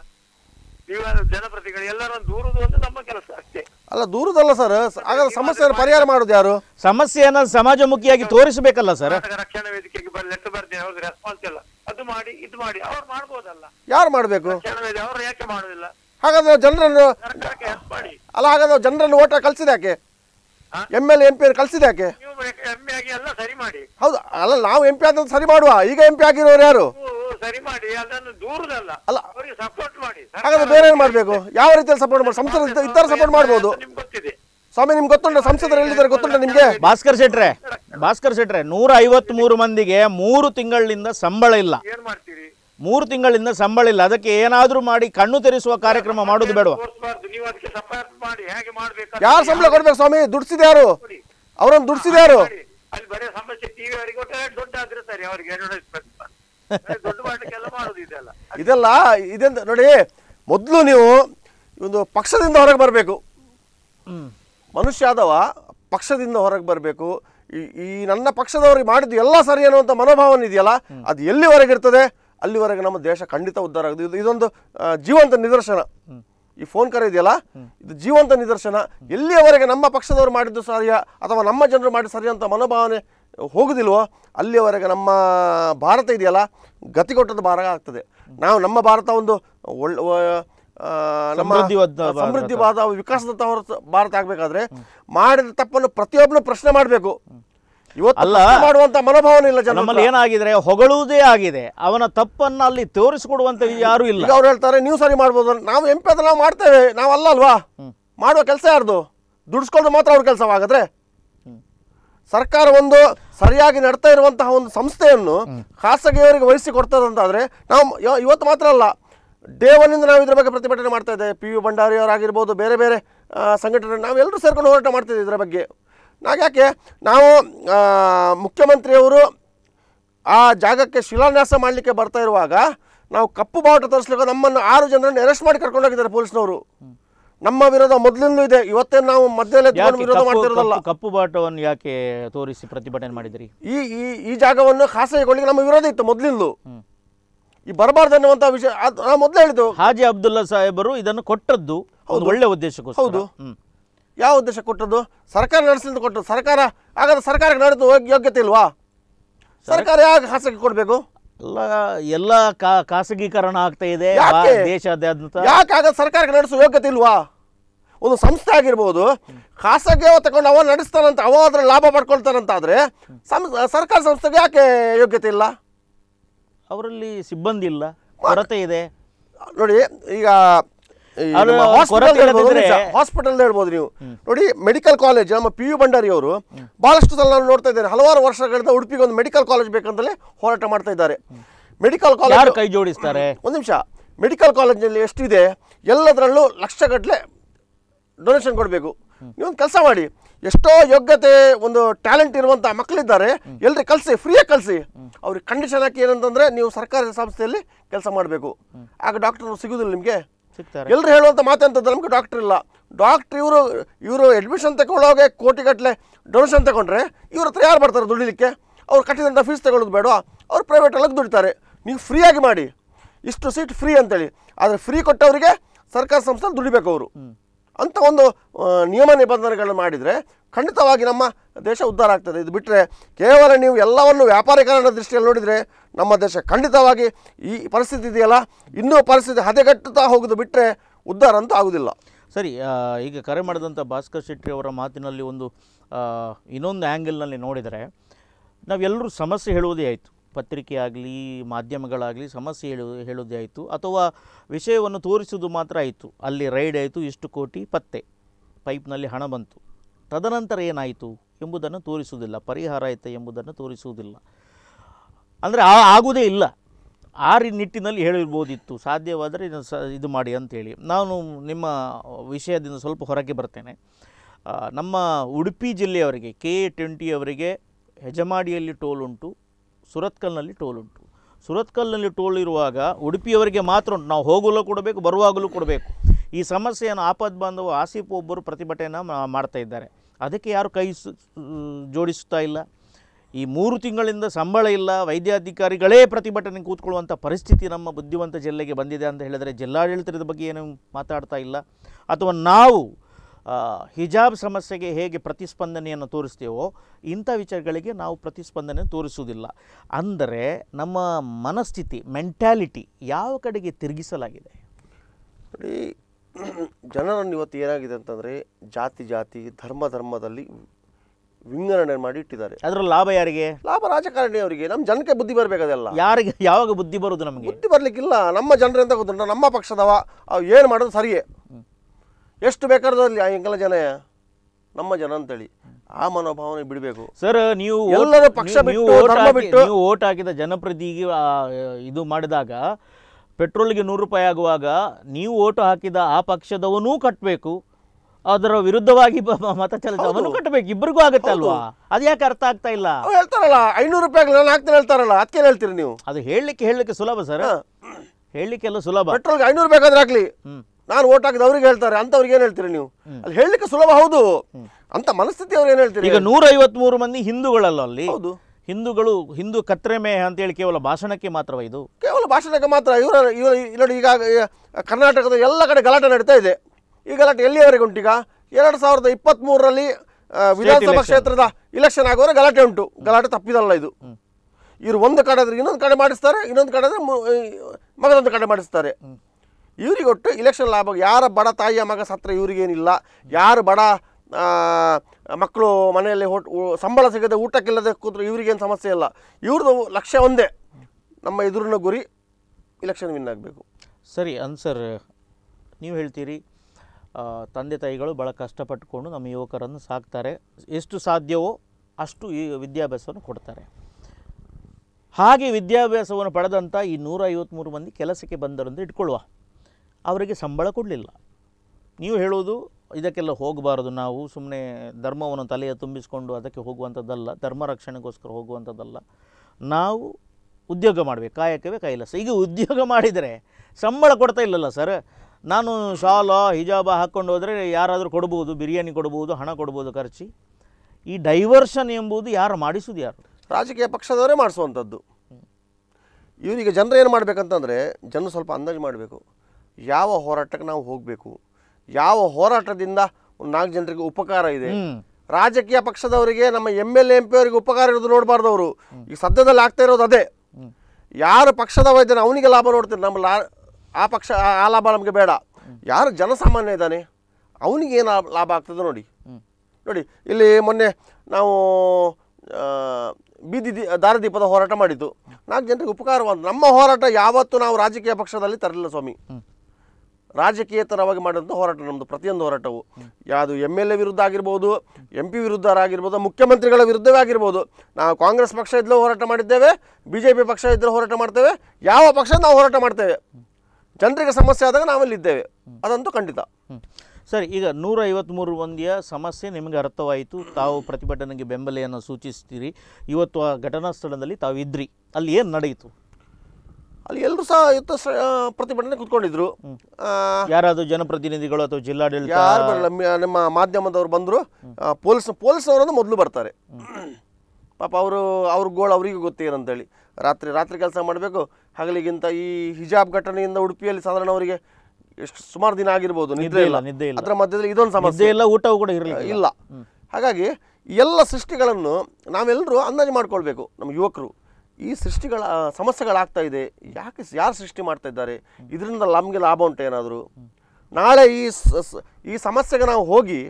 ನೀವು ಜನಪ್ರತಿಗಳು ಎಲ್ಲರೂ ದೂರುದು ಅಂದ್ರೆ ನಮ್ಮ ಕೆಲಸ ಅಷ್ಟೇ ಅಲ್ಲ ದೂರದಲ್ಲ ಸರ್ ಹಾಗಾದ್ರೆ ಸಮಸ್ಯೆಯನ್ನು ಪರಿಹಾರ ಮಾಡೋದು ಯಾರು ಸಮಸ್ಯೆಯನ್ನ ಸಮಾಜಮುಖಿಯಾಗಿ ತೋರಿಸಬೇಕಲ್ಲ ಸರ್ ರಕ್ಷಣಾ ವೇದಿಕೆಗೆ ಲೆಟರ್ ಬರ್ತೀನಿ ಅವ್ರಿಗೆ ರೆಸ್ಪಾನ್ಸ್ ಇಲ್ಲ ಅದು ಮಾಡಿ ಇದು ಮಾಡಿ ಅವ್ರು ಮಾಡ್ಬೋದಲ್ಲ ಯಾರು ಮಾಡಬೇಕು ಅವ್ರು ಯಾಕೆ ಮಾಡೋದಿಲ್ಲ ಹಾಗಾದ್ರೆ ಜನರನ್ನು ಅಲ್ಲ ಹಾಗಾದ್ರೆ ಜನರನ್ನು ಓಟ ಕಲ್ಸಿದೆ ಯಾಕೆ ಎಂ ಎಲ್ ಎಂ ಪಿ ಯಾಕೆ ಎಂ ಪಿ ಆಗಿ ಎಲ್ಲ ಸರಿ ಮಾಡಿ ಹೌದು ಅಲ್ಲ ನಾವು ಎಂ ಪಿ ಆದ ಸರಿ ಮಾಡುವ ಈಗ ಎಂ ಪಿ ಆಗಿರೋರು ಯಾರು ಸರಿ ಮಾಡಿ ಅದನ್ನು ದೂರದಲ್ಲ ಅಲ್ಲ ಅವರಿಗೆ ಸಪೋರ್ಟ್ ಮಾಡಿ ಹಾಗಾದ್ರೆ ಬೇರೆ ಏನು ಮಾಡಬೇಕು ಯಾವ ರೀತಿಯಲ್ಲಿ ಸಪೋರ್ಟ್ ಮಾಡಿ ಸಂಸದ ಇತರ ಸಪೋರ್ಟ್ ಮಾಡ್ಬೋದು ನಿಮ್ಗೆ ಗೊತ್ತಿದೆ ಸ್ವಾಮಿ ನಿಮ್ಗೆ ಗೊತ್ತುಂಟ ಸಂಸದರು ಹೇಳಿದ್ದಾರೆ ಗೊತ್ತುಂಟ ನಿಮಗೆ ಭಾಸ್ಕರ್ ಶೆಟ್ರೆ ಭಾಸ್ಕರ್ ಶೆಟ್ರೆ ನೂರ ಐವತ್ತ್ ಮೂರು ಮಂದಿಗೆ ಮೂರು ತಿಂಗಳಿನಿಂದ ಸಂಬಳ ಇಲ್ಲ ಏನ್ ಮಾಡ್ತೀರಿ ಮೂರು ತಿಂಗಳಿಂದ ಸಂಬಳ ಇಲ್ಲ ಅದಕ್ಕೆ ಏನಾದರೂ ಮಾಡಿ ಕಣ್ಣು ತೆರೆಸುವ ಕಾರ್ಯಕ್ರಮ ಮಾಡೋದು ಬೇಡವಾ ತೋರಿಸ್ಬಾರ್ದು ನೀವು ಸಪೋರ್ಟ್ ಮಾಡಿ ಹೇಗೆ ಮಾಡ್ಬೇಕು ಯಾರು ಸಂಬಳ ಕೊಡ್ಬೇಕು ಸ್ವಾಮಿ ದುಡ್ಸಿದ ಯಾರು ಅವರನ್ನು ದುಡ್ಸಿದ ಯಾರು ಅಲ್ಲಿ ಬರೀ ಸಮಸ್ಯೆ ಟಿವಿ ಅವರಿಗೆ ದೊಡ್ಡ ಆದ್ರೆ ಸರಿ ಅವ್ರಿಗೆ ಅಡ್ವರ್ಟೈಸ್ಮೆಂಟ್ ದೊಡ್ಡ ಇದೆಲ್ಲ ಇದೆಲ್ಲ ಇದೆಂತ ನೋಡಿ ಮೊದಲು ನೀವು ಒಂದು ಪಕ್ಷದಿಂದ ಹೊರಗೆ ಬರಬೇಕು ಮನುಷ್ಯ ಆದವ ಪಕ್ಷದಿಂದ ಹೊರಗೆ ಬರಬೇಕು ಈ ನನ್ನ ಪಕ್ಷದವ್ರಿಗೆ ಮಾಡಿದ್ದು ಎಲ್ಲ ಸರಿ ಅನ್ನುವಂಥ ಮನೋಭಾವನೆ ಇದೆಯಲ್ಲ ಅದು ಎಲ್ಲಿವರೆಗೆ ಇರ್ತದೆ ಅಲ್ಲಿವರೆಗೆ ನಮ್ಮ ದೇಶ ಖಂಡಿತ ಉದ್ಧಾರ ಆಗುತ್ತೆ ಇದು ಇದೊಂದು ಜೀವಂತ ನಿದರ್ಶನ ಈ ಫೋನ್ ಕರೆ ಇದೆಯಲ್ಲ ಇದು ಜೀವಂತ ನಿದರ್ಶನ ಎಲ್ಲಿಯವರೆಗೆ ನಮ್ಮ ಪಕ್ಷದವರು ಮಾಡಿದ್ದು ಸರಿಯಾ ಅಥವಾ ನಮ್ಮ ಜನರು ಮಾಡಿದ್ದು ಸರಿ ಅಂತ ಮನೋಭಾವನೆ ಹೋಗುದಿಲ್ವೋ ಅಲ್ಲಿಯವರೆಗೆ ನಮ್ಮ ಭಾರತ ಇದೆಯಲ್ಲ ಗತಿಗೊಟ್ಟದ ಭಾರ ಆಗ್ತದೆ ನಾವು ನಮ್ಮ ಭಾರತ ಒಂದು ಒಳ್ಳೆ ನಮ್ಮ ವಿಕಾಸದ ವಿಕಾಸದಂತ ಭಾರತ ಆಗಬೇಕಾದ್ರೆ ಮಾಡಿದ ತಪ್ಪನ್ನು ಪ್ರತಿಯೊಬ್ಬನು ಪ್ರಶ್ನೆ ಮಾಡಬೇಕು ಇವತ್ತಲ್ಲ ಮಾಡುವಂತ ಮನೋಭಾವನೆ ಇಲ್ಲ ಜನ ನಮ್ಮಲ್ಲಿ ಏನಾಗಿದ್ರೆ ಹೊಗಳುವುದೇ ಆಗಿದೆ ಅವನ ತಪ್ಪನ್ನು ಅಲ್ಲಿ ತೋರಿಸಿಕೊಡುವಂತ ಯಾರು ಇಲ್ಲ ಅವ್ರು ಹೇಳ್ತಾರೆ ನೀವು ಸರಿ ಮಾಡ್ಬೋದು ನಾವು ಎಂ ಪಿ ನಾವು ಮಾಡ್ತೇವೆ ನಾವು ಅಲ್ಲ ಅಲ್ವಾ ಮಾಡುವ ಕೆಲಸ ಯಾರ್ದು ದುಡಿಸ್ಕೊಂಡು ಮಾತ್ರ ಅವ್ರ ಕೆಲಸವಾಗದ್ರೆ ಸರ್ಕಾರ ಒಂದು ಸರಿಯಾಗಿ ನಡ್ತಾ ಇರುವಂತಹ ಒಂದು ಸಂಸ್ಥೆಯನ್ನು ಖಾಸಗಿಯವರಿಗೆ ವಹಿಸಿ ಆದರೆ ನಾವು ಇವತ್ತು ಮಾತ್ರ ಅಲ್ಲ ಡೇ ಒನ್ನಿಂದ ನಾವು ಇದ್ರ ಬಗ್ಗೆ ಪ್ರತಿಭಟನೆ ಮಾಡ್ತಾ ಇದ್ದೇವೆ ಪಿ ಯು ಭಂಡಾರಿಯವರಾಗಿರ್ಬೋದು ಬೇರೆ ಬೇರೆ ಸಂಘಟನೆ ನಾವೆಲ್ಲರೂ ಸೇರ್ಕೊಂಡು ಹೋರಾಟ ಮಾಡ್ತಿದ್ದೆ ಇದರ ಬಗ್ಗೆ ಯಾಕೆ ನಾವು ಮುಖ್ಯಮಂತ್ರಿಯವರು ಆ ಜಾಗಕ್ಕೆ ಶಿಲಾನ್ಯಾಸ ಮಾಡಲಿಕ್ಕೆ ಬರ್ತಾ ಇರುವಾಗ ನಾವು ಕಪ್ಪು ಬಾವುಟ ತರಿಸ್ಲಿಕ್ಕೆ ನಮ್ಮನ್ನು ಆರು ಜನರನ್ನು ಅರೆಸ್ಟ್ ಮಾಡಿ ಕರ್ಕೊಂಡೋಗಿದ್ದಾರೆ ಪೊಲೀಸ್ನವರು ನಮ್ಮ ವಿರೋಧ ಮೊದಲಿಂದಲೂ ಇದೆ ಇವತ್ತೇ ನಾವು ಮಧ್ಯದಲ್ಲೇ ವಿರೋಧ ಮಾಡ್ತಿರೋದಲ್ಲ ಕಪ್ಪು ಬಾಟವನ್ನು ಯಾಕೆ ತೋರಿಸಿ ಪ್ರತಿಭಟನೆ ಮಾಡಿದ್ರಿ ಈ ಈ ಈ ಜಾಗವನ್ನು ಖಾಸಗಿಗಳಿಗೆ ನಮ್ಮ ವಿರೋಧ ಇತ್ತು ಮೊದಲಿಂದಲೂ ಈ ಬರಬಾರ್ದು ಅನ್ನುವಂತ ವಿಷಯ ನಾವು ಮೊದಲೇ ಹೇಳಿದ್ದು ಹಾಜಿ ಅಬ್ದುಲ್ಲಾ ಸಾಹೇಬರು ಇದನ್ನು ಕೊಟ್ಟದ್ದು ಒಳ್ಳೆ ಉದ್ದೇಶಕ್ಕೂ ಹೌದು ಯಾವ ಉದ್ದೇಶ ಕೊಟ್ಟದ್ದು ಸರ್ಕಾರ ನಡೆಸಿದ ಕೊಟ್ಟದ್ದು ಸರ್ಕಾರ ಹಾಗಾದ್ರೆ ಸರ್ಕಾರಕ್ಕೆ ನಡೆದು ಯೋಗ್ಯತೆ ಇಲ್ವಾ ಸರ್ಕಾರ ಯಾಕೆ ಖಾಸಗಿ ಕೊಡಬೇಕು ಎಲ್ಲ ಎಲ್ಲ ಖಾಸಗೀಕರಣ ಆಗ್ತಾ ಇದೆ ದೇಶಾದ್ಯಂತ ಯಾಕಾಗ ಸರ್ಕಾರಕ್ಕೆ ನಡೆಸುವ ಯೋಗ್ಯತೆ ಇಲ್ವಾ ಒಂದು ಸಂಸ್ಥೆ ಆಗಿರ್ಬೋದು ಖಾಸಗಿ ತಗೊಂಡು ಅವ ನಡೆಸ್ತಾರಂತ ಅವ ಅದ್ರ ಲಾಭ ಪಡ್ಕೊಳ್ತಾರಂತಾದರೆ ಸಂಸ್ ಸರ್ಕಾರಿ ಸಂಸ್ಥೆಗೆ ಯಾಕೆ ಯೋಗ್ಯತೆ ಇಲ್ಲ ಅವರಲ್ಲಿ ಸಿಬ್ಬಂದಿ ಇಲ್ಲ ಕೊರತೆ ಇದೆ ನೋಡಿ ಈಗ ಹಾಸ್ಪಿಟಲ್ ಹೇಳ್ಬೋದು ನೀವು ನೋಡಿ ಮೆಡಿಕಲ್ ಕಾಲೇಜ್ ನಮ್ಮ ಪಿ ಯು ಭಂಡಾರಿ ಅವರು ಬಹಳಷ್ಟು ಸಲ ನಾವು ನೋಡ್ತಾ ಇದ್ದಾರೆ ಹಲವಾರು ವರ್ಷಗಳಿಂದ ಉಡುಪಿಗೆ ಒಂದು ಮೆಡಿಕಲ್ ಕಾಲೇಜ್ ಬೇಕಂತಲೇ ಹೋರಾಟ ಮಾಡ್ತಾ ಇದ್ದಾರೆ ಮೆಡಿಕಲ್ ಕಾಲೇಜ್ ಕೈ ಜೋಡಿಸ್ತಾರೆ ಒಂದು ನಿಮಿಷ ಮೆಡಿಕಲ್ ಕಾಲೇಜಿನಲ್ಲಿ ಎಷ್ಟಿದೆ ಎಲ್ಲದರಲ್ಲೂ ಲಕ್ಷಗಟ್ಟಲೆ ಡೊನೇಷನ್ ಕೊಡಬೇಕು ನೀವೊಂದು ಕೆಲಸ ಮಾಡಿ ಎಷ್ಟೋ ಯೋಗ್ಯತೆ ಒಂದು ಟ್ಯಾಲೆಂಟ್ ಇರುವಂಥ ಮಕ್ಕಳಿದ್ದಾರೆ ಎಲ್ಲರಿಗೆ ಕಲಿಸಿ ಫ್ರೀಯಾಗಿ ಕಲಿಸಿ ಅವ್ರಿಗೆ ಕಂಡೀಷನ್ ಹಾಕಿ ಏನಂತಂದರೆ ನೀವು ಸರ್ಕಾರದ ಸಂಸ್ಥೆಯಲ್ಲಿ ಕೆಲಸ ಮಾಡಬೇಕು ಆಗ ಡಾಕ್ಟರ್ ಸಿಗೋದಿಲ್ಲ ನಿಮಗೆ ಸಿಗ್ತಾರೆ ಎಲ್ಲರೂ ಹೇಳುವಂಥ ಮಾತಂತದ್ದು ನಮಗೆ ಡಾಕ್ಟ್ರ್ ಇಲ್ಲ ಡಾಕ್ಟ್ರ್ ಇವರು ಇವರು ಅಡ್ಮಿಷನ್ ತಗೊಳ್ಳೋಗೆ ಕೋಟಿಗಟ್ಟಲೆ ಡೊನೇಷನ್ ತಗೊಂಡ್ರೆ ಇವ್ರ ಹತ್ರ ಯಾರು ಬರ್ತಾರೆ ದುಡಿಲಿಕ್ಕೆ ಅವ್ರು ಕಟ್ಟಿದಂಥ ಫೀಸ್ ತಗೊಳ್ಳೋದು ಬೇಡ ಅವ್ರು ಪ್ರೈವೇಟಲ್ಲಿ ದುಡಿತಾರೆ ನೀವು ಫ್ರೀಯಾಗಿ ಮಾಡಿ ಇಷ್ಟು ಸೀಟ್ ಫ್ರೀ ಅಂತೇಳಿ ಆದರೆ ಫ್ರೀ ಕೊಟ್ಟವರಿಗೆ ಸರ್ಕಾರ ಸಂಸ್ಥೆ ದುಡಿಬೇಕು ಅವರು ಅಂಥ ಒಂದು ನಿಯಮ ನಿಬಂಧನೆಗಳನ್ನು ಮಾಡಿದರೆ ಖಂಡಿತವಾಗಿ ನಮ್ಮ ದೇಶ ಉದ್ಧಾರ ಆಗ್ತದೆ ಇದು ಬಿಟ್ಟರೆ ಕೇವಲ ನೀವು ಎಲ್ಲವನ್ನು ವ್ಯಾಪಾರೀಕರಣದ ದೃಷ್ಟಿಯಲ್ಲಿ ನೋಡಿದರೆ ನಮ್ಮ ದೇಶ ಖಂಡಿತವಾಗಿ ಈ ಪರಿಸ್ಥಿತಿ ಇದೆಯಲ್ಲ ಇನ್ನೂ ಪರಿಸ್ಥಿತಿ ಹದೆಗಟ್ಟುತ್ತಾ ಹೋಗೋದು ಬಿಟ್ಟರೆ ಉದ್ಧಾರ ಅಂತ ಆಗೋದಿಲ್ಲ ಸರಿ ಈಗ ಕರೆ ಮಾಡಿದಂಥ ಭಾಸ್ಕರ್ ಶೆಟ್ಟಿ ಅವರ ಮಾತಿನಲ್ಲಿ ಒಂದು ಇನ್ನೊಂದು ಆ್ಯಂಗಲ್ನಲ್ಲಿ ನೋಡಿದರೆ ನಾವೆಲ್ಲರೂ ಸಮಸ್ಯೆ ಹೇಳುವುದೇ ಆಯಿತು ಪತ್ರಿಕೆ ಆಗಲಿ ಮಾಧ್ಯಮಗಳಾಗಲಿ ಸಮಸ್ಯೆ ಹೇಳು ಹೇಳೋದೇ ಆಯಿತು ಅಥವಾ ವಿಷಯವನ್ನು ತೋರಿಸೋದು ಮಾತ್ರ ಆಯಿತು ಅಲ್ಲಿ ರೈಡ್ ಆಯಿತು ಇಷ್ಟು ಕೋಟಿ ಪತ್ತೆ ಪೈಪ್ನಲ್ಲಿ ಹಣ ಬಂತು ತದನಂತರ ಏನಾಯಿತು ಎಂಬುದನ್ನು ತೋರಿಸುವುದಿಲ್ಲ ಪರಿಹಾರ ಆಯಿತು ಎಂಬುದನ್ನು ತೋರಿಸುವುದಿಲ್ಲ ಅಂದರೆ ಆ ಆಗುವುದೇ ಇಲ್ಲ ಆ ನಿಟ್ಟಿನಲ್ಲಿ ಹೇಳಿರ್ಬೋದಿತ್ತು ಸಾಧ್ಯವಾದರೆ ಇದನ್ನು ಸ ಇದು ಮಾಡಿ ಅಂತೇಳಿ ನಾನು ನಿಮ್ಮ ವಿಷಯದಿಂದ ಸ್ವಲ್ಪ ಹೊರಗೆ ಬರ್ತೇನೆ ನಮ್ಮ ಉಡುಪಿ ಜಿಲ್ಲೆಯವರಿಗೆ ಕೆ ಟ್ವೆಂಟಿ ಅವರಿಗೆ ಹೆಜಮಾಡಿಯಲ್ಲಿ ಟೋಲ್ ಉಂಟು ಸುರತ್ಕಲ್ನಲ್ಲಿ ಟೋಲ್ ಉಂಟು ಸುರತ್ಕಲ್ನಲ್ಲಿ ಟೋಲ್ ಇರುವಾಗ ಉಡುಪಿಯವರಿಗೆ ಮಾತ್ರ ಉಂಟು ನಾವು ಹೋಗಲು ಕೊಡಬೇಕು ಬರುವಾಗಲೂ ಕೊಡಬೇಕು ಈ ಸಮಸ್ಯೆಯನ್ನು ಆಪದ್ ಬಾಂಧವ ಆಸೀಫ್ ಒಬ್ಬರು ಪ್ರತಿಭಟನೆ ಮಾಡ್ತಾ ಇದ್ದಾರೆ ಅದಕ್ಕೆ ಯಾರು ಕೈ ಜೋಡಿಸ್ತಾ ಇಲ್ಲ ಈ ಮೂರು ತಿಂಗಳಿಂದ ಸಂಬಳ ಇಲ್ಲ ವೈದ್ಯಾಧಿಕಾರಿಗಳೇ ಪ್ರತಿಭಟನೆ ಕೂತ್ಕೊಳ್ಳುವಂಥ ಪರಿಸ್ಥಿತಿ ನಮ್ಮ ಬುದ್ಧಿವಂತ ಜಿಲ್ಲೆಗೆ ಬಂದಿದೆ ಅಂತ ಹೇಳಿದರೆ ಜಿಲ್ಲಾಡಳಿತದ ಬಗ್ಗೆ ಏನೂ ಮಾತಾಡ್ತಾ ಇಲ್ಲ ಅಥವಾ ನಾವು ಹಿಜಾಬ್ ಸಮಸ್ಯೆಗೆ ಹೇಗೆ ಪ್ರತಿಸ್ಪಂದನೆಯನ್ನು ತೋರಿಸ್ತೇವೋ ಇಂಥ ವಿಚಾರಗಳಿಗೆ ನಾವು ಪ್ರತಿಸ್ಪಂದನೆ ತೋರಿಸುವುದಿಲ್ಲ ಅಂದರೆ ನಮ್ಮ ಮನಸ್ಥಿತಿ ಮೆಂಟ್ಯಾಲಿಟಿ ಯಾವ ಕಡೆಗೆ ತಿರುಗಿಸಲಾಗಿದೆ ನೋಡಿ ಜನರನ್ನು ಇವತ್ತು ಏನಾಗಿದೆ ಅಂತಂದರೆ ಜಾತಿ ಜಾತಿ ಧರ್ಮ ಧರ್ಮದಲ್ಲಿ ವಿಂಗಡಣೆ ಮಾಡಿ ಇಟ್ಟಿದ್ದಾರೆ ಅದರ ಲಾಭ ಯಾರಿಗೆ ಲಾಭ ರಾಜಕಾರಣಿಯವರಿಗೆ ನಮ್ಮ ಜನಕ್ಕೆ ಬುದ್ಧಿ ಬರಬೇಕದೆಲ್ಲ ಯಾರಿಗೆ ಯಾವಾಗ ಬುದ್ಧಿ ಬರೋದು ನಮಗೆ ಬುದ್ಧಿ ಬರಲಿಕ್ಕಿಲ್ಲ ನಮ್ಮ ಜನರಿಂದ ಗೊತ್ತುಂಟ ನಮ್ಮ ಪಕ್ಷದವ ಅವು ಏನು ಮಾಡೋದು ಸರಿಯೇ ಎಷ್ಟು ಬೇಕಾದ್ರೂ ಎಂಗೆಲ್ಲ ಜನ ನಮ್ಮ ಜನ ಅಂತೇಳಿ ಆ ಮನೋಭಾವನೆ ಬಿಡಬೇಕು ಸರ್ ನೀವು ಪಕ್ಷ ಬಿಟ್ಟು ಓಟ್ ಹಾಕಿದ ಜನಪ್ರತಿನಿಧಿ ಇದು ಮಾಡಿದಾಗ ಪೆಟ್ರೋಲ್ಗೆ ನೂರು ರೂಪಾಯಿ ಆಗುವಾಗ ನೀವು ಓಟು ಹಾಕಿದ ಆ ಪಕ್ಷದವನೂ ಕಟ್ಟಬೇಕು ಅದರ ವಿರುದ್ಧವಾಗಿ ಮತ ಚಲಿಸಿದವನು ಕಟ್ಟಬೇಕು ಇಬ್ಬರಿಗೂ ಆಗುತ್ತೆ ಅಲ್ವಾ ಅದು ಯಾಕೆ ಅರ್ಥ ಆಗ್ತಾ ಇಲ್ಲ ಹೇಳ್ತಾರಲ್ಲ ಐನೂರು ರೂಪಾಯಿ ನಾನು ಹಾಕ್ತೀನಿ ಹೇಳ್ತಾರಲ್ಲ ಅದಕ್ಕೆ ಹೇಳ್ತೀರಿ ನೀವು ಅದು ಹೇಳಲಿಕ್ಕೆ ಹೇಳಲಿಕ್ಕೆ ಸುಲಭ ಸರ್ ಹೇಳಲಿಕ್ಕೆಲ್ಲ ಸುಲಭ ಪೆಟ್ರೋಲ್ಗೆ ಐನೂರು ಬೇಕಾದ್ರೆ ಹಾಕ್ಲಿ ನಾನು ಓಟ್ ಹಾಕಿದ ಅವ್ರಿಗೆ ಹೇಳ್ತಾರೆ ಅಂತವ್ರಿಗೆ ಏನು ಹೇಳ್ತೀರಿ ನೀವು ಅಲ್ಲಿ ಹೇಳಲಿಕ್ಕೆ ಸುಲಭ ಹೌದು ಅಂತ ಮನಸ್ಥಿತಿ ಅವ್ರು ಏನು ಹೇಳ್ತೀರಿ ಈಗ ನೂರೈವತ್ಮೂರು ಮಂದಿ ಹಿಂದೂಗಳಲ್ಲ ಅಲ್ಲಿ ಹೌದು ಹಿಂದೂಗಳು ಹಿಂದೂ ಕತ್ರೆಮೆ ಅಂತೇಳಿ ಕೇವಲ ಭಾಷಣಕ್ಕೆ ಮಾತ್ರವ ಇದು ಕೇವಲ ಭಾಷಣಕ್ಕೆ ಮಾತ್ರ ಇವರ ಇವರ ನೋಡಿ ಈಗ ಕರ್ನಾಟಕದ ಎಲ್ಲ ಕಡೆ ಗಲಾಟೆ ನಡೀತಾ ಇದೆ ಈ ಗಲಾಟೆ ಎಲ್ಲಿಯವರೆಗೆ ಉಂಟೀಗ ಎರಡು ಸಾವಿರದ ಮೂರರಲ್ಲಿ ವಿಧಾನಸಭಾ ಕ್ಷೇತ್ರದ ಇಲೆಕ್ಷನ್ ಆಗೋರೆ ಗಲಾಟೆ ಉಂಟು ಗಲಾಟೆ ತಪ್ಪಿದಲ್ಲ ಇದು ಇವರು ಒಂದು ಕಡೆ ಆದರೆ ಇನ್ನೊಂದು ಕಡೆ ಮಾಡಿಸ್ತಾರೆ ಇನ್ನೊಂದು ಕಡೆ ಆದರೆ ಮಗದೊಂದು ಕಡೆ ಮಾಡಿಸ್ತಾರೆ ಇವರಿಗೊಟ್ಟು ಇಲೆಕ್ಷನ್ ಲಾಭ ಯಾರ ಬಡ ತಾಯಿಯ ಮಗ ಸತ್ರ ಇವರಿಗೇನಿಲ್ಲ ಯಾರು ಬಡ ಮಕ್ಕಳು ಮನೆಯಲ್ಲಿ ಹೋಟ್ ಸಂಬಳ ಸಿಗದೆ ಊಟಕ್ಕಿಲ್ಲದೆ ಕೂತ್ರು ಇವರಿಗೇನು ಸಮಸ್ಯೆ ಇಲ್ಲ ಇವ್ರದ್ದು ಲಕ್ಷ್ಯ ಒಂದೇ ನಮ್ಮ ಎದುರಿನ ಗುರಿ ಇಲೆಕ್ಷನ್ ವಿನ್ ಆಗಬೇಕು ಸರಿ ಅನ್ಸರ್ ನೀವು ಹೇಳ್ತೀರಿ ತಂದೆ ತಾಯಿಗಳು ಭಾಳ ಕಷ್ಟಪಟ್ಟುಕೊಂಡು ನಮ್ಮ ಯುವಕರನ್ನು ಸಾಕ್ತಾರೆ ಎಷ್ಟು ಸಾಧ್ಯವೋ ಅಷ್ಟು ಈ ವಿದ್ಯಾಭ್ಯಾಸವನ್ನು ಕೊಡ್ತಾರೆ ಹಾಗೆ ವಿದ್ಯಾಭ್ಯಾಸವನ್ನು ಪಡೆದಂಥ ಈ ನೂರ ಐವತ್ತ್ಮೂರು ಮಂದಿ ಕೆಲಸಕ್ಕೆ ಬಂದರೆಂದು ಇಟ್ಕೊಳ್ಳುವ ಅವರಿಗೆ ಸಂಬಳ ಕೊಡಲಿಲ್ಲ ನೀವು ಹೇಳೋದು ಇದಕ್ಕೆಲ್ಲ ಹೋಗಬಾರದು ನಾವು ಸುಮ್ಮನೆ ಧರ್ಮವನ್ನು ತಲೆಯ ತುಂಬಿಸಿಕೊಂಡು ಅದಕ್ಕೆ ಹೋಗುವಂಥದ್ದಲ್ಲ ಧರ್ಮ ರಕ್ಷಣೆಗೋಸ್ಕರ ಹೋಗುವಂಥದ್ದಲ್ಲ ನಾವು ಉದ್ಯೋಗ ಮಾಡಬೇಕು ಕಾಯಕವೇ ಕೈಲಾಸ ಈಗ ಉದ್ಯೋಗ ಮಾಡಿದರೆ ಸಂಬಳ ಕೊಡ್ತಾ ಇಲ್ಲಲ್ಲ ಸರ್ ನಾನು ಶಾಲ ಹಿಜಾಬ ಹಾಕ್ಕೊಂಡು ಹೋದರೆ ಯಾರಾದರೂ ಕೊಡ್ಬೋದು ಬಿರಿಯಾನಿ ಕೊಡ್ಬೋದು ಹಣ ಕೊಡ್ಬೋದು ಖರ್ಚಿ ಈ ಡೈವರ್ಷನ್ ಎಂಬುದು ಯಾರು ಮಾಡಿಸೋದು ಯಾರು ರಾಜಕೀಯ ಪಕ್ಷದವರೇ ಮಾಡಿಸುವಂಥದ್ದು ಇವರಿಗೆ ಜನರು ಏನು ಮಾಡಬೇಕಂತಂದರೆ ಜನರು ಸ್ವಲ್ಪ ಅಂದಾಜು ಮಾಡಬೇಕು ಯಾವ ಹೋರಾಟಕ್ಕೆ ನಾವು ಹೋಗಬೇಕು ಯಾವ ಹೋರಾಟದಿಂದ ಒಂದು ನಾಲ್ಕು ಜನರಿಗೆ ಉಪಕಾರ ಇದೆ ರಾಜಕೀಯ ಪಕ್ಷದವರಿಗೆ ನಮ್ಮ ಎಮ್ ಎಲ್ ಎಂ ಪಿ ಅವರಿಗೆ ಉಪಕಾರ ಇರೋದು ನೋಡಬಾರ್ದು ಅವರು ಈಗ ಸದ್ಯದಲ್ಲಿ ಆಗ್ತಾ ಇರೋದು ಅದೇ ಯಾರು ಪಕ್ಷದವರು ಇದ್ದಾನೆ ಅವನಿಗೆ ಲಾಭ ನೋಡ್ತೀರಿ ನಮ್ಮ ಲಾ ಆ ಪಕ್ಷ ಆ ಲಾಭ ನಮಗೆ ಬೇಡ ಯಾರು ಜನಸಾಮಾನ್ಯ ಇದ್ದಾನೆ ಅವನಿಗೆ ಏನು ಲಾಭ ಆಗ್ತದೆ ನೋಡಿ ನೋಡಿ ಇಲ್ಲಿ ಮೊನ್ನೆ ನಾವು ಬೀದಿ ದಿ ದಾರದೀಪದ ಹೋರಾಟ ಮಾಡಿದ್ದು ನಾಲ್ಕು ಜನರಿಗೆ ಉಪಕಾರವಾದ ನಮ್ಮ ಹೋರಾಟ ಯಾವತ್ತೂ ನಾವು ರಾಜಕೀಯ ಪಕ್ಷದಲ್ಲಿ ತರಲಿಲ್ಲ ಸ್ವಾಮಿ ರಾಜಕೀಯತರವಾಗಿ ಮಾಡಿದಂಥ ಹೋರಾಟ ನಮ್ಮದು ಪ್ರತಿಯೊಂದು ಹೋರಾಟವು ಯಾವುದು ಎಮ್ ಎಲ್ ಎ ವಿರುದ್ಧ ಆಗಿರ್ಬೋದು ಎಂ ಪಿ ವಿರುದ್ಧರಾಗಿರ್ಬೋದು ಮುಖ್ಯಮಂತ್ರಿಗಳ ವಿರುದ್ಧವೇ ಆಗಿರ್ಬೋದು ನಾವು ಕಾಂಗ್ರೆಸ್ ಪಕ್ಷ ಇದ್ದರೂ ಹೋರಾಟ ಮಾಡಿದ್ದೇವೆ ಬಿ ಜೆ ಪಿ ಪಕ್ಷ ಇದ್ದರೂ ಹೋರಾಟ ಮಾಡ್ತೇವೆ ಯಾವ ಪಕ್ಷ ನಾವು ಹೋರಾಟ ಮಾಡ್ತೇವೆ ಜನರಿಗೆ ಸಮಸ್ಯೆ ಆದಾಗ ನಾವಲ್ಲಿದ್ದೇವೆ ಅದಂತೂ ಖಂಡಿತ ಸರಿ ಈಗ ನೂರ ಐವತ್ತ್ಮೂರು ಮಂದಿಯ ಸಮಸ್ಯೆ ನಿಮಗೆ ಅರ್ಥವಾಯಿತು ತಾವು ಪ್ರತಿಭಟನೆಗೆ ಬೆಂಬಲೆಯನ್ನು ಸೂಚಿಸ್ತೀರಿ ಇವತ್ತು ಆ ಘಟನಾ ಸ್ಥಳದಲ್ಲಿ ತಾವು ಇದ್ರಿ ಅಲ್ಲಿ ಏನು ನಡೆಯಿತು ಅಲ್ಲಿ ಎಲ್ಲರೂ ಸಹ ಯುದ್ಧ ಪ್ರತಿಭಟನೆ ಕೂತ್ಕೊಂಡಿದ್ರು ಯಾರಾದರೂ ಜನಪ್ರತಿನಿಧಿಗಳು ಅಥವಾ ಜಿಲ್ಲಾಡಳಿತ ಯಾರು ಬರಲ್ಲ ನಮ್ಮ ಮಾಧ್ಯಮದವ್ರು ಬಂದರು ಪೊಲೀಸ್ ಪೊಲೀಸ್ನವರನ್ನು ಮೊದಲು ಬರ್ತಾರೆ ಪಾಪ ಅವರು ಅವ್ರ ಗೋಳು ಅವರಿಗೂ ಗೊತ್ತೇನಂತೇಳಿ ರಾತ್ರಿ ರಾತ್ರಿ ಕೆಲಸ ಮಾಡಬೇಕು ಹಗಲಿಗಿಂತ ಈ ಹಿಜಾಬ್ ಘಟನೆಯಿಂದ ಉಡುಪಿಯಲ್ಲಿ ಸಾಧಾರಣ ಅವರಿಗೆ ಎಷ್ಟು ಸುಮಾರು ದಿನ ಆಗಿರ್ಬೋದು ನಿದ್ರೆ ಇಲ್ಲ ನಿದ್ದೆ ಇಲ್ಲ ಅದರ ಮಧ್ಯದಲ್ಲಿ ಇದೊಂದು ಸಮಸ್ಯೆ ಇಲ್ಲ ಊಟ ಕೂಡ ಇರಲಿಲ್ಲ ಇಲ್ಲ ಹಾಗಾಗಿ ಎಲ್ಲ ಸೃಷ್ಟಿಗಳನ್ನು ನಾವೆಲ್ಲರೂ ಅಂದಾಜು ಮಾಡ್ಕೊಳ್ಬೇಕು ನಮ್ಮ ಯುವಕರು ಈ ಸೃಷ್ಟಿಗಳ ಸಮಸ್ಯೆಗಳಾಗ್ತಾ ಇದೆ ಯಾಕೆ ಯಾರು ಸೃಷ್ಟಿ ಮಾಡ್ತಾ ಇದ್ದಾರೆ ಇದರಿಂದ ನಮಗೆ ಲಾಭ ಉಂಟು ಏನಾದರೂ ನಾಳೆ ಈ ಈ ಸಮಸ್ಯೆಗೆ ನಾವು ಹೋಗಿ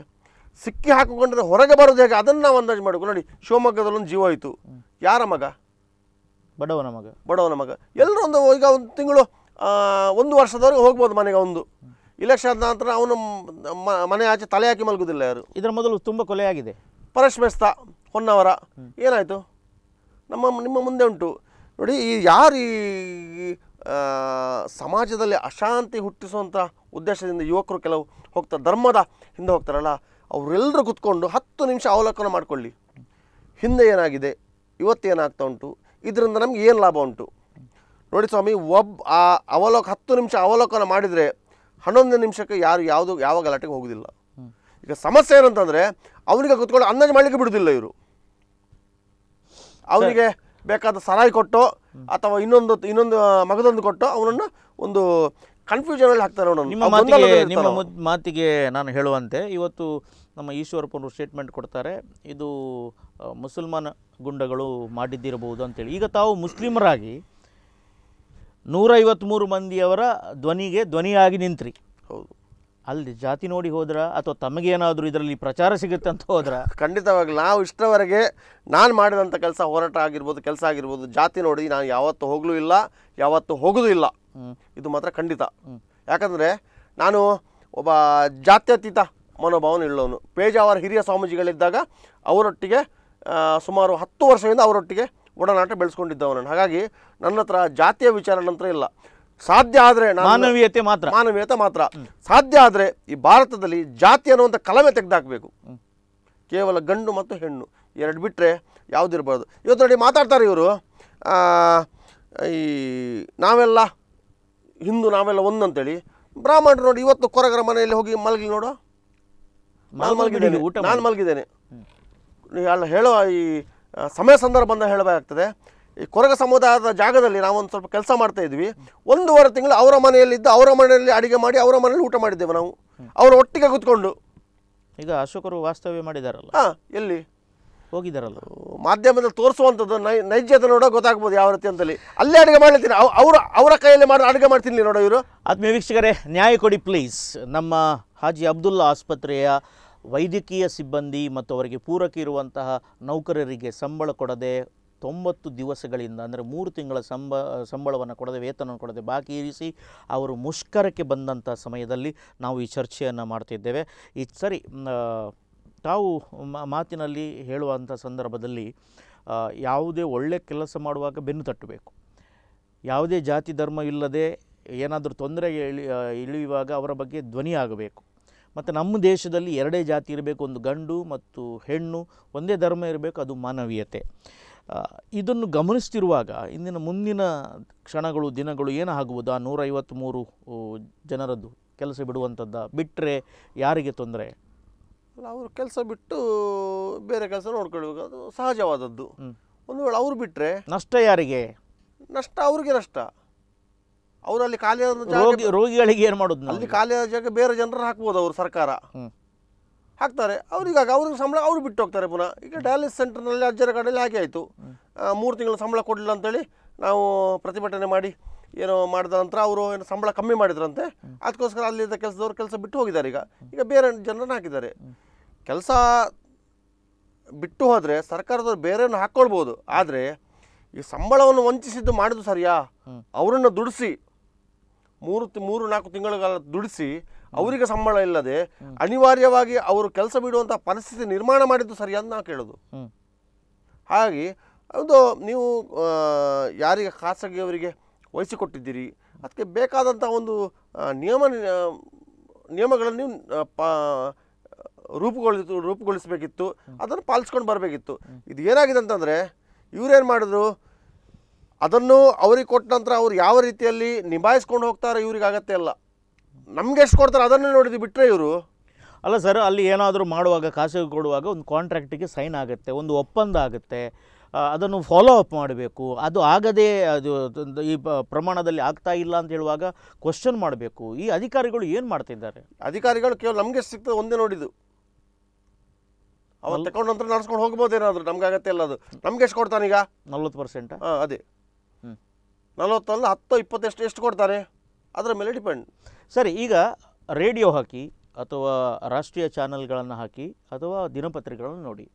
ಸಿಕ್ಕಿ ಹಾಕಿಕೊಂಡ್ರೆ ಹೊರಗೆ ಬರೋದು ಹೇಗೆ ಅದನ್ನು ನಾವು ಅಂದಾಜು ಮಾಡಬೇಕು ನೋಡಿ ಶಿವಮೊಗ್ಗದಲ್ಲೊಂದು ಜೀವ ಆಯಿತು ಯಾರ ಮಗ ಬಡವನ ಮಗ ಬಡವನ ಮಗ ಎಲ್ಲರೂ ಒಂದು ಈಗ ಒಂದು ತಿಂಗಳು ಒಂದು ವರ್ಷದವರೆಗೆ ಹೋಗ್ಬೋದು ಮನೆಗೆ ಒಂದು ಇಲೆಕ್ಷನ್ ನಂತರ ಅವನು ಮನೆ ಆಚೆ ತಲೆ ಹಾಕಿ ಮಲಗುದಿಲ್ಲ ಯಾರು ಇದರ ಮೊದಲು ತುಂಬ ಕೊಲೆಯಾಗಿದೆ ಪರಶ್ ಹೊನ್ನವರ ಏನಾಯಿತು ನಮ್ಮ ನಿಮ್ಮ ಮುಂದೆ ಉಂಟು ನೋಡಿ ಈ ಯಾರು ಈ ಸಮಾಜದಲ್ಲಿ ಅಶಾಂತಿ ಹುಟ್ಟಿಸುವಂಥ ಉದ್ದೇಶದಿಂದ ಯುವಕರು ಕೆಲವು ಹೋಗ್ತಾರೆ ಧರ್ಮದ ಹಿಂದೆ ಹೋಗ್ತಾರಲ್ಲ ಅವರೆಲ್ಲರೂ ಕೂತ್ಕೊಂಡು ಹತ್ತು ನಿಮಿಷ ಅವಲೋಕನ ಮಾಡಿಕೊಳ್ಳಿ ಹಿಂದೆ ಏನಾಗಿದೆ ಏನಾಗ್ತಾ ಉಂಟು ಇದರಿಂದ ನಮ್ಗೆ ಏನು ಲಾಭ ಉಂಟು ನೋಡಿ ಸ್ವಾಮಿ ಒಬ್ಬ ಆ ಅವಲೋಕ ಹತ್ತು ನಿಮಿಷ ಅವಲೋಕನ ಮಾಡಿದರೆ ಹನ್ನೊಂದು ನಿಮಿಷಕ್ಕೆ ಯಾರು ಯಾವುದು ಯಾವ ಗಲಾಟೆಗೆ ಹೋಗೋದಿಲ್ಲ ಈಗ ಸಮಸ್ಯೆ ಏನಂತಂದರೆ ಅವನಿಗೆ ಕೂತ್ಕೊಂಡು ಅಂದಾಜು ಮಾಡಲಿಕ್ಕೆ ಬಿಡೋದಿಲ್ಲ ಇವರು ಅವನಿಗೆ ಬೇಕಾದ ಸರಾಯಿ ಕೊಟ್ಟು ಅಥವಾ ಇನ್ನೊಂದು ಇನ್ನೊಂದು ಮಗದೊಂದು ಕೊಟ್ಟು ಅವನನ್ನು ಒಂದು ಅಲ್ಲಿ ಹಾಕ್ತಾರೆ ಅವನು ನಿಮ್ಮ ಮಾತಿಗೆ ನಿಮ್ಮ ಮಾತಿಗೆ ನಾನು ಹೇಳುವಂತೆ ಇವತ್ತು ನಮ್ಮ ಈಶ್ವರಪ್ಪನವರು ಸ್ಟೇಟ್ಮೆಂಟ್ ಕೊಡ್ತಾರೆ ಇದು ಮುಸಲ್ಮಾನ ಗುಂಡಗಳು ಮಾಡಿದ್ದಿರಬಹುದು ಅಂತೇಳಿ ಈಗ ತಾವು ಮುಸ್ಲಿಮರಾಗಿ ನೂರೈವತ್ತ್ಮೂರು ಮಂದಿಯವರ ಧ್ವನಿಗೆ ಧ್ವನಿಯಾಗಿ ನಿಂತ್ರಿ ಹೌದು ಅಲ್ಲಿ ಜಾತಿ ನೋಡಿ ಹೋದ್ರ ಅಥವಾ ತಮಗೇನಾದರೂ ಇದರಲ್ಲಿ ಪ್ರಚಾರ ಸಿಗುತ್ತೆ ಅಂತ ಹೋದ್ರ ಖಂಡಿತವಾಗಿ ನಾವು ಇಷ್ಟರವರೆಗೆ ನಾನು ಮಾಡಿದಂಥ ಕೆಲಸ ಹೋರಾಟ ಆಗಿರ್ಬೋದು ಕೆಲಸ ಆಗಿರ್ಬೋದು ಜಾತಿ ನೋಡಿ ನಾನು ಯಾವತ್ತೂ ಹೋಗಲೂ ಇಲ್ಲ ಯಾವತ್ತೂ ಹೋಗೋದು ಇಲ್ಲ ಇದು ಮಾತ್ರ ಖಂಡಿತ ಯಾಕಂದರೆ ನಾನು ಒಬ್ಬ ಜಾತ್ಯತೀತ ಮನೋಭಾವನ ಇಳ್ಳವನು ಪೇಜಾವರ ಹಿರಿಯ ಸ್ವಾಮೀಜಿಗಳಿದ್ದಾಗ ಅವರೊಟ್ಟಿಗೆ ಸುಮಾರು ಹತ್ತು ವರ್ಷದಿಂದ ಅವರೊಟ್ಟಿಗೆ ಒಡನಾಟ ಬೆಳೆಸ್ಕೊಂಡಿದ್ದವನು ಹಾಗಾಗಿ ನನ್ನ ಹತ್ರ ಜಾತಿಯ ವಿಚಾರ ನಂತರ ಇಲ್ಲ ಸಾಧ್ಯ ಆದರೆ ಮಾನವೀಯತೆ ಮಾತ್ರ ಮಾನವೀಯತೆ ಮಾತ್ರ ಸಾಧ್ಯ ಆದರೆ ಈ ಭಾರತದಲ್ಲಿ ಜಾತಿ ಅನ್ನುವಂಥ ಕಲಮೆ ತೆಗೆದಾಕಬೇಕು ಕೇವಲ ಗಂಡು ಮತ್ತು ಹೆಣ್ಣು ಎರಡು ಬಿಟ್ಟರೆ ಯಾವುದಿರಬಾರ್ದು ಇವತ್ತು ನೋಡಿ ಮಾತಾಡ್ತಾರೆ ಇವರು ಈ ನಾವೆಲ್ಲ ಹಿಂದೂ ನಾವೆಲ್ಲ ಒಂದು ಬ್ರಾಹ್ಮಣರು ನೋಡಿ ಇವತ್ತು ಕೊರಗರ ಮನೆಯಲ್ಲಿ ಹೋಗಿ ಮಲಗಿ ನೋಡು ನಾನು ಮಲಗಿದ್ದೇನೆ ನಾನು ಮಲಗಿದ್ದೇನೆ ಎಲ್ಲ ಹೇಳೋ ಈ ಸಮಯ ಸಂದರ್ಭ ಹೇಳಬೇಕಾಗ್ತದೆ ಈ ಕೊರಗ ಸಮುದಾಯದ ಜಾಗದಲ್ಲಿ ನಾವೊಂದು ಸ್ವಲ್ಪ ಕೆಲಸ ಮಾಡ್ತಾ ಇದ್ವಿ ಒಂದೂವರೆ ತಿಂಗಳು ಅವರ ಮನೆಯಲ್ಲಿದ್ದು ಅವರ ಮನೆಯಲ್ಲಿ ಅಡುಗೆ ಮಾಡಿ ಅವರ ಮನೆಯಲ್ಲಿ ಊಟ ಮಾಡಿದ್ದೇವೆ ನಾವು ಅವರ ಒಟ್ಟಿಗೆ ಕೂತ್ಕೊಂಡು ಈಗ ಅಶೋಕರು ವಾಸ್ತವ್ಯ ಮಾಡಿದಾರಲ್ಲ ಹಾಂ ಎಲ್ಲಿ ಹೋಗಿದ್ದಾರಲ್ಲ ಮಾಧ್ಯಮದಲ್ಲಿ ತೋರಿಸುವಂಥದ್ದು ನೈ ನೈಜತೆ ನೋಡೋ ಗೊತ್ತಾಗ್ಬೋದು ಯಾವ ರೀತಿ ಅಂತಲ್ಲಿ ಅಲ್ಲೇ ಅಡುಗೆ ಮಾಡ್ಲತ್ತೀನಿ ಅವರ ಅವರ ಕೈಯಲ್ಲಿ ಮಾಡಿ ಅಡುಗೆ ಮಾಡ್ತೀನಿ ನೋಡೋ ಇವರು ಆತ್ಮೀಯ ವೀಕ್ಷಕರೇ ನ್ಯಾಯ ಕೊಡಿ ಪ್ಲೀಸ್ ನಮ್ಮ ಹಾಜಿ ಅಬ್ದುಲ್ಲಾ ಆಸ್ಪತ್ರೆಯ ವೈದ್ಯಕೀಯ ಸಿಬ್ಬಂದಿ ಮತ್ತು ಅವರಿಗೆ ಪೂರಕ ಇರುವಂತಹ ನೌಕರರಿಗೆ ಸಂಬಳ ಕೊಡದೆ ತೊಂಬತ್ತು ದಿವಸಗಳಿಂದ ಅಂದರೆ ಮೂರು ತಿಂಗಳ ಸಂಬ ಸಂಬಳವನ್ನು ಕೊಡದೆ ವೇತನವನ್ನು ಕೊಡದೆ ಬಾಕಿ ಇರಿಸಿ ಅವರು ಮುಷ್ಕರಕ್ಕೆ ಬಂದಂಥ ಸಮಯದಲ್ಲಿ ನಾವು ಈ ಚರ್ಚೆಯನ್ನು ಮಾಡ್ತಿದ್ದೇವೆ ಈ ಸರಿ ತಾವು ಮಾತಿನಲ್ಲಿ ಹೇಳುವಂಥ ಸಂದರ್ಭದಲ್ಲಿ ಯಾವುದೇ ಒಳ್ಳೆಯ ಕೆಲಸ ಮಾಡುವಾಗ ಬೆನ್ನು ತಟ್ಟಬೇಕು ಯಾವುದೇ ಜಾತಿ ಧರ್ಮ ಇಲ್ಲದೆ ಏನಾದರೂ ತೊಂದರೆ ಇಳಿ ಇಳಿಯುವಾಗ ಅವರ ಬಗ್ಗೆ ಧ್ವನಿ ಆಗಬೇಕು ಮತ್ತು ನಮ್ಮ ದೇಶದಲ್ಲಿ ಎರಡೇ ಜಾತಿ ಇರಬೇಕು ಒಂದು ಗಂಡು ಮತ್ತು ಹೆಣ್ಣು ಒಂದೇ ಧರ್ಮ ಇರಬೇಕು ಅದು ಮಾನವೀಯತೆ ಇದನ್ನು ಗಮನಿಸ್ತಿರುವಾಗ ಇಂದಿನ ಮುಂದಿನ ಕ್ಷಣಗಳು ದಿನಗಳು ಏನಾಗುವುದಾ ನೂರೈವತ್ತ್ಮೂರು ಜನರದ್ದು ಕೆಲಸ ಬಿಡುವಂಥದ್ದ ಬಿಟ್ಟರೆ ಯಾರಿಗೆ ತೊಂದರೆ ಅಲ್ಲ ಅವರು ಕೆಲಸ ಬಿಟ್ಟು ಬೇರೆ ಕೆಲಸ ನೋಡ್ಕೊಳ್ಬೇಕು ಅದು ಸಹಜವಾದದ್ದು ಒಂದು ವೇಳೆ ಅವ್ರು ಬಿಟ್ಟರೆ ನಷ್ಟ ಯಾರಿಗೆ ನಷ್ಟ ಅವ್ರಿಗೆ ನಷ್ಟ ಅವರಲ್ಲಿ ಖಾಲಿಯಾದ ರೋಗಿಗಳಿಗೆ ಏನು ಮಾಡೋದು ಅಲ್ಲಿ ಖಾಲಿಯಾದ ಜಾಗ ಬೇರೆ ಜನರು ಹಾಕ್ಬೋದು ಅವರು ಸರ್ಕಾರ ಹಾಕ್ತಾರೆ ಅವ್ರಿಗಾಗ ಅವ್ರಿಗೆ ಸಂಬಳ ಅವ್ರು ಬಿಟ್ಟು ಹೋಗ್ತಾರೆ ಪುನಃ ಈಗ ಡಯಾಲಿಸ್ ಸೆಂಟರ್ನಲ್ಲಿ ಅಜ್ಜರ ಕಡೆಯಲ್ಲಿ ಹಾಗೆ ಆಯಿತು ಮೂರು ತಿಂಗಳ ಸಂಬಳ ಕೊಡಲಿಲ್ಲ ಅಂತೇಳಿ ನಾವು ಪ್ರತಿಭಟನೆ ಮಾಡಿ ಏನೋ ಮಾಡಿದ ನಂತರ ಅವರು ಏನು ಸಂಬಳ ಕಮ್ಮಿ ಮಾಡಿದ್ರಂತೆ ಅದಕ್ಕೋಸ್ಕರ ಅಲ್ಲಿದ್ದ ಕೆಲಸದವ್ರು ಕೆಲಸ ಬಿಟ್ಟು ಹೋಗಿದ್ದಾರೆ ಈಗ ಈಗ ಬೇರೆ ಜನರನ್ನು ಹಾಕಿದ್ದಾರೆ ಕೆಲಸ ಬಿಟ್ಟು ಹೋದರೆ ಸರ್ಕಾರದವ್ರು ಬೇರೆಯನ್ನು ಹಾಕ್ಕೊಳ್ಬೋದು ಆದರೆ ಈ ಸಂಬಳವನ್ನು ವಂಚಿಸಿದ್ದು ಮಾಡೋದು ಸರಿಯಾ ಅವರನ್ನು ದುಡಿಸಿ ಮೂರು ಮೂರು ನಾಲ್ಕು ತಿಂಗಳ ದುಡಿಸಿ ಅವರಿಗೆ ಸಂಬಳ ಇಲ್ಲದೆ ಅನಿವಾರ್ಯವಾಗಿ ಅವರು ಕೆಲಸ ಬಿಡುವಂಥ ಪರಿಸ್ಥಿತಿ ನಿರ್ಮಾಣ ಮಾಡಿದ್ದು ಸರಿ ಅಂತ ನಾವು ಕೇಳೋದು ಹಾಗಾಗಿ ಅದು ನೀವು ಯಾರಿಗೆ ಖಾಸಗಿಯವರಿಗೆ ವಹಿಸಿಕೊಟ್ಟಿದ್ದೀರಿ ಅದಕ್ಕೆ ಬೇಕಾದಂಥ ಒಂದು ನಿಯಮ ನಿಯಮಗಳನ್ನು ನೀವು ಪ ರೂಪುಗೊಳಿಸ ರೂಪುಗೊಳಿಸಬೇಕಿತ್ತು ಅದನ್ನು ಪಾಲಿಸ್ಕೊಂಡು ಬರಬೇಕಿತ್ತು ಇದು ಏನಾಗಿದೆ ಅಂತಂದರೆ ಇವರೇನು ಮಾಡಿದ್ರು ಅದನ್ನು ಅವರಿಗೆ ಕೊಟ್ಟ ನಂತರ ಅವ್ರು ಯಾವ ರೀತಿಯಲ್ಲಿ ನಿಭಾಯಿಸ್ಕೊಂಡು ಹೋಗ್ತಾರೆ ಇವ್ರಿಗೆ ಅಗತ್ಯ ಇಲ್ಲ ನಮ್ಗೆ ಎಷ್ಟು ಕೊಡ್ತಾರೆ ಅದನ್ನೇ ನೋಡಿದ್ವಿ ಬಿಟ್ಟರೆ ಇವರು ಅಲ್ಲ ಸರ್ ಅಲ್ಲಿ ಏನಾದರೂ ಮಾಡುವಾಗ ಖಾಸಗಿ ಕೊಡುವಾಗ ಒಂದು ಕಾಂಟ್ರಾಕ್ಟಿಗೆ ಸೈನ್ ಆಗುತ್ತೆ ಒಂದು ಒಪ್ಪಂದ ಆಗುತ್ತೆ ಅದನ್ನು ಫಾಲೋ ಅಪ್ ಮಾಡಬೇಕು ಅದು ಆಗದೇ ಅದು ಈ ಪ್ರಮಾಣದಲ್ಲಿ ಆಗ್ತಾ ಇಲ್ಲ ಅಂತ ಹೇಳುವಾಗ ಕ್ವಶನ್ ಮಾಡಬೇಕು ಈ ಅಧಿಕಾರಿಗಳು ಏನು ಮಾಡ್ತಿದ್ದಾರೆ ಅಧಿಕಾರಿಗಳು ಕೇವಲ ನಮಗೆ ಸಿಗ್ತದೆ ಒಂದೇ ನೋಡಿದ್ದು ಅವ್ರು ತಗೊಂಡು ನಂತರ ನಡ್ಸ್ಕೊಂಡು ನಮ್ಗೆ ಆಗತ್ತೆ ಇಲ್ಲ ಅದು ನಮ್ಗೆ ಎಷ್ಟು ಕೊಡ್ತಾನೆ ಈಗ ನಲ್ವತ್ತು ಪರ್ಸೆಂಟ್ ಹಾಂ ಅದೇ ನಲ್ವತ್ತಲ್ಲ ಹತ್ತು ಇಪ್ಪತ್ತೆಷ್ಟು ಎಷ್ಟು ಕೊಡ್ತಾರೆ ಅದರ ಮೇಲೆ ಡಿಪೆಂಡ್ ಸರಿ ಈಗ ರೇಡಿಯೋ ಹಾಕಿ ಅಥವಾ ರಾಷ್ಟ್ರೀಯ ಚಾನೆಲ್ಗಳನ್ನು ಹಾಕಿ ಅಥವಾ ದಿನಪತ್ರಿಕೆಗಳನ್ನು ನೋಡಿ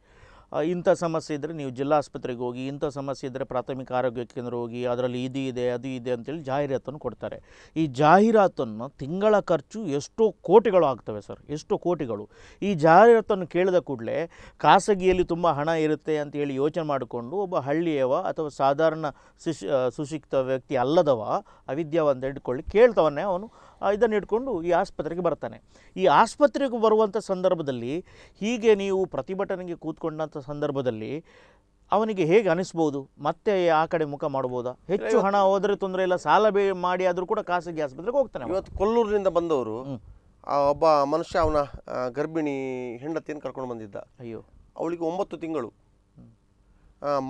ಇಂಥ ಸಮಸ್ಯೆ ಇದ್ದರೆ ನೀವು ಜಿಲ್ಲಾ ಆಸ್ಪತ್ರೆಗೆ ಹೋಗಿ ಇಂಥ ಸಮಸ್ಯೆ ಇದ್ದರೆ ಪ್ರಾಥಮಿಕ ಆರೋಗ್ಯ ಕೇಂದ್ರ ಹೋಗಿ ಅದರಲ್ಲಿ ಇದು ಇದೆ ಅದು ಇದೆ ಅಂತೇಳಿ ಜಾಹೀರಾತನ್ನು ಕೊಡ್ತಾರೆ ಈ ಜಾಹೀರಾತನ್ನು ತಿಂಗಳ ಖರ್ಚು ಎಷ್ಟೋ ಕೋಟಿಗಳು ಆಗ್ತವೆ ಸರ್ ಎಷ್ಟೋ ಕೋಟಿಗಳು ಈ ಜಾಹೀರಾತನ್ನು ಕೇಳಿದ ಕೂಡಲೇ ಖಾಸಗಿಯಲ್ಲಿ ತುಂಬ ಹಣ ಇರುತ್ತೆ ಅಂತ ಹೇಳಿ ಯೋಚನೆ ಮಾಡಿಕೊಂಡು ಒಬ್ಬ ಹಳ್ಳಿಯವ ಅಥವಾ ಸಾಧಾರಣ ಸುಶಿ ಸುಶಿಕ್ತ ವ್ಯಕ್ತಿ ಅಲ್ಲದವ ಅವಿದ್ಯಾವಂತ ಹಿಡ್ಕೊಳ್ಳಿ ಕೇಳ್ತವನ್ನೇ ಅವನು ಇದನ್ನು ಇಟ್ಕೊಂಡು ಈ ಆಸ್ಪತ್ರೆಗೆ ಬರ್ತಾನೆ ಈ ಆಸ್ಪತ್ರೆಗೆ ಬರುವಂಥ ಸಂದರ್ಭದಲ್ಲಿ ಹೀಗೆ ನೀವು ಪ್ರತಿಭಟನೆಗೆ ಕೂತ್ಕೊಂಡಂಥ ಸಂದರ್ಭದಲ್ಲಿ ಅವನಿಗೆ ಹೇಗೆ ಅನಿಸ್ಬೋದು ಮತ್ತೆ ಆ ಕಡೆ ಮುಖ ಮಾಡ್ಬೋದಾ ಹೆಚ್ಚು ಹಣ ಹೋದರೆ ತೊಂದರೆ ಇಲ್ಲ ಸಾಲ ಬೇ ಮಾಡಿ ಆದರೂ ಕೂಡ ಖಾಸಗಿ ಆಸ್ಪತ್ರೆಗೆ ಹೋಗ್ತಾನೆ ಇವತ್ತು ಕೊಲ್ಲೂರಿನಿಂದ ಬಂದವರು ಆ ಒಬ್ಬ ಮನುಷ್ಯ ಅವನ ಗರ್ಭಿಣಿ ಹೆಂಡತಿಯನ್ನು ಕರ್ಕೊಂಡು ಬಂದಿದ್ದ ಅಯ್ಯೋ ಅವಳಿಗೆ ಒಂಬತ್ತು ತಿಂಗಳು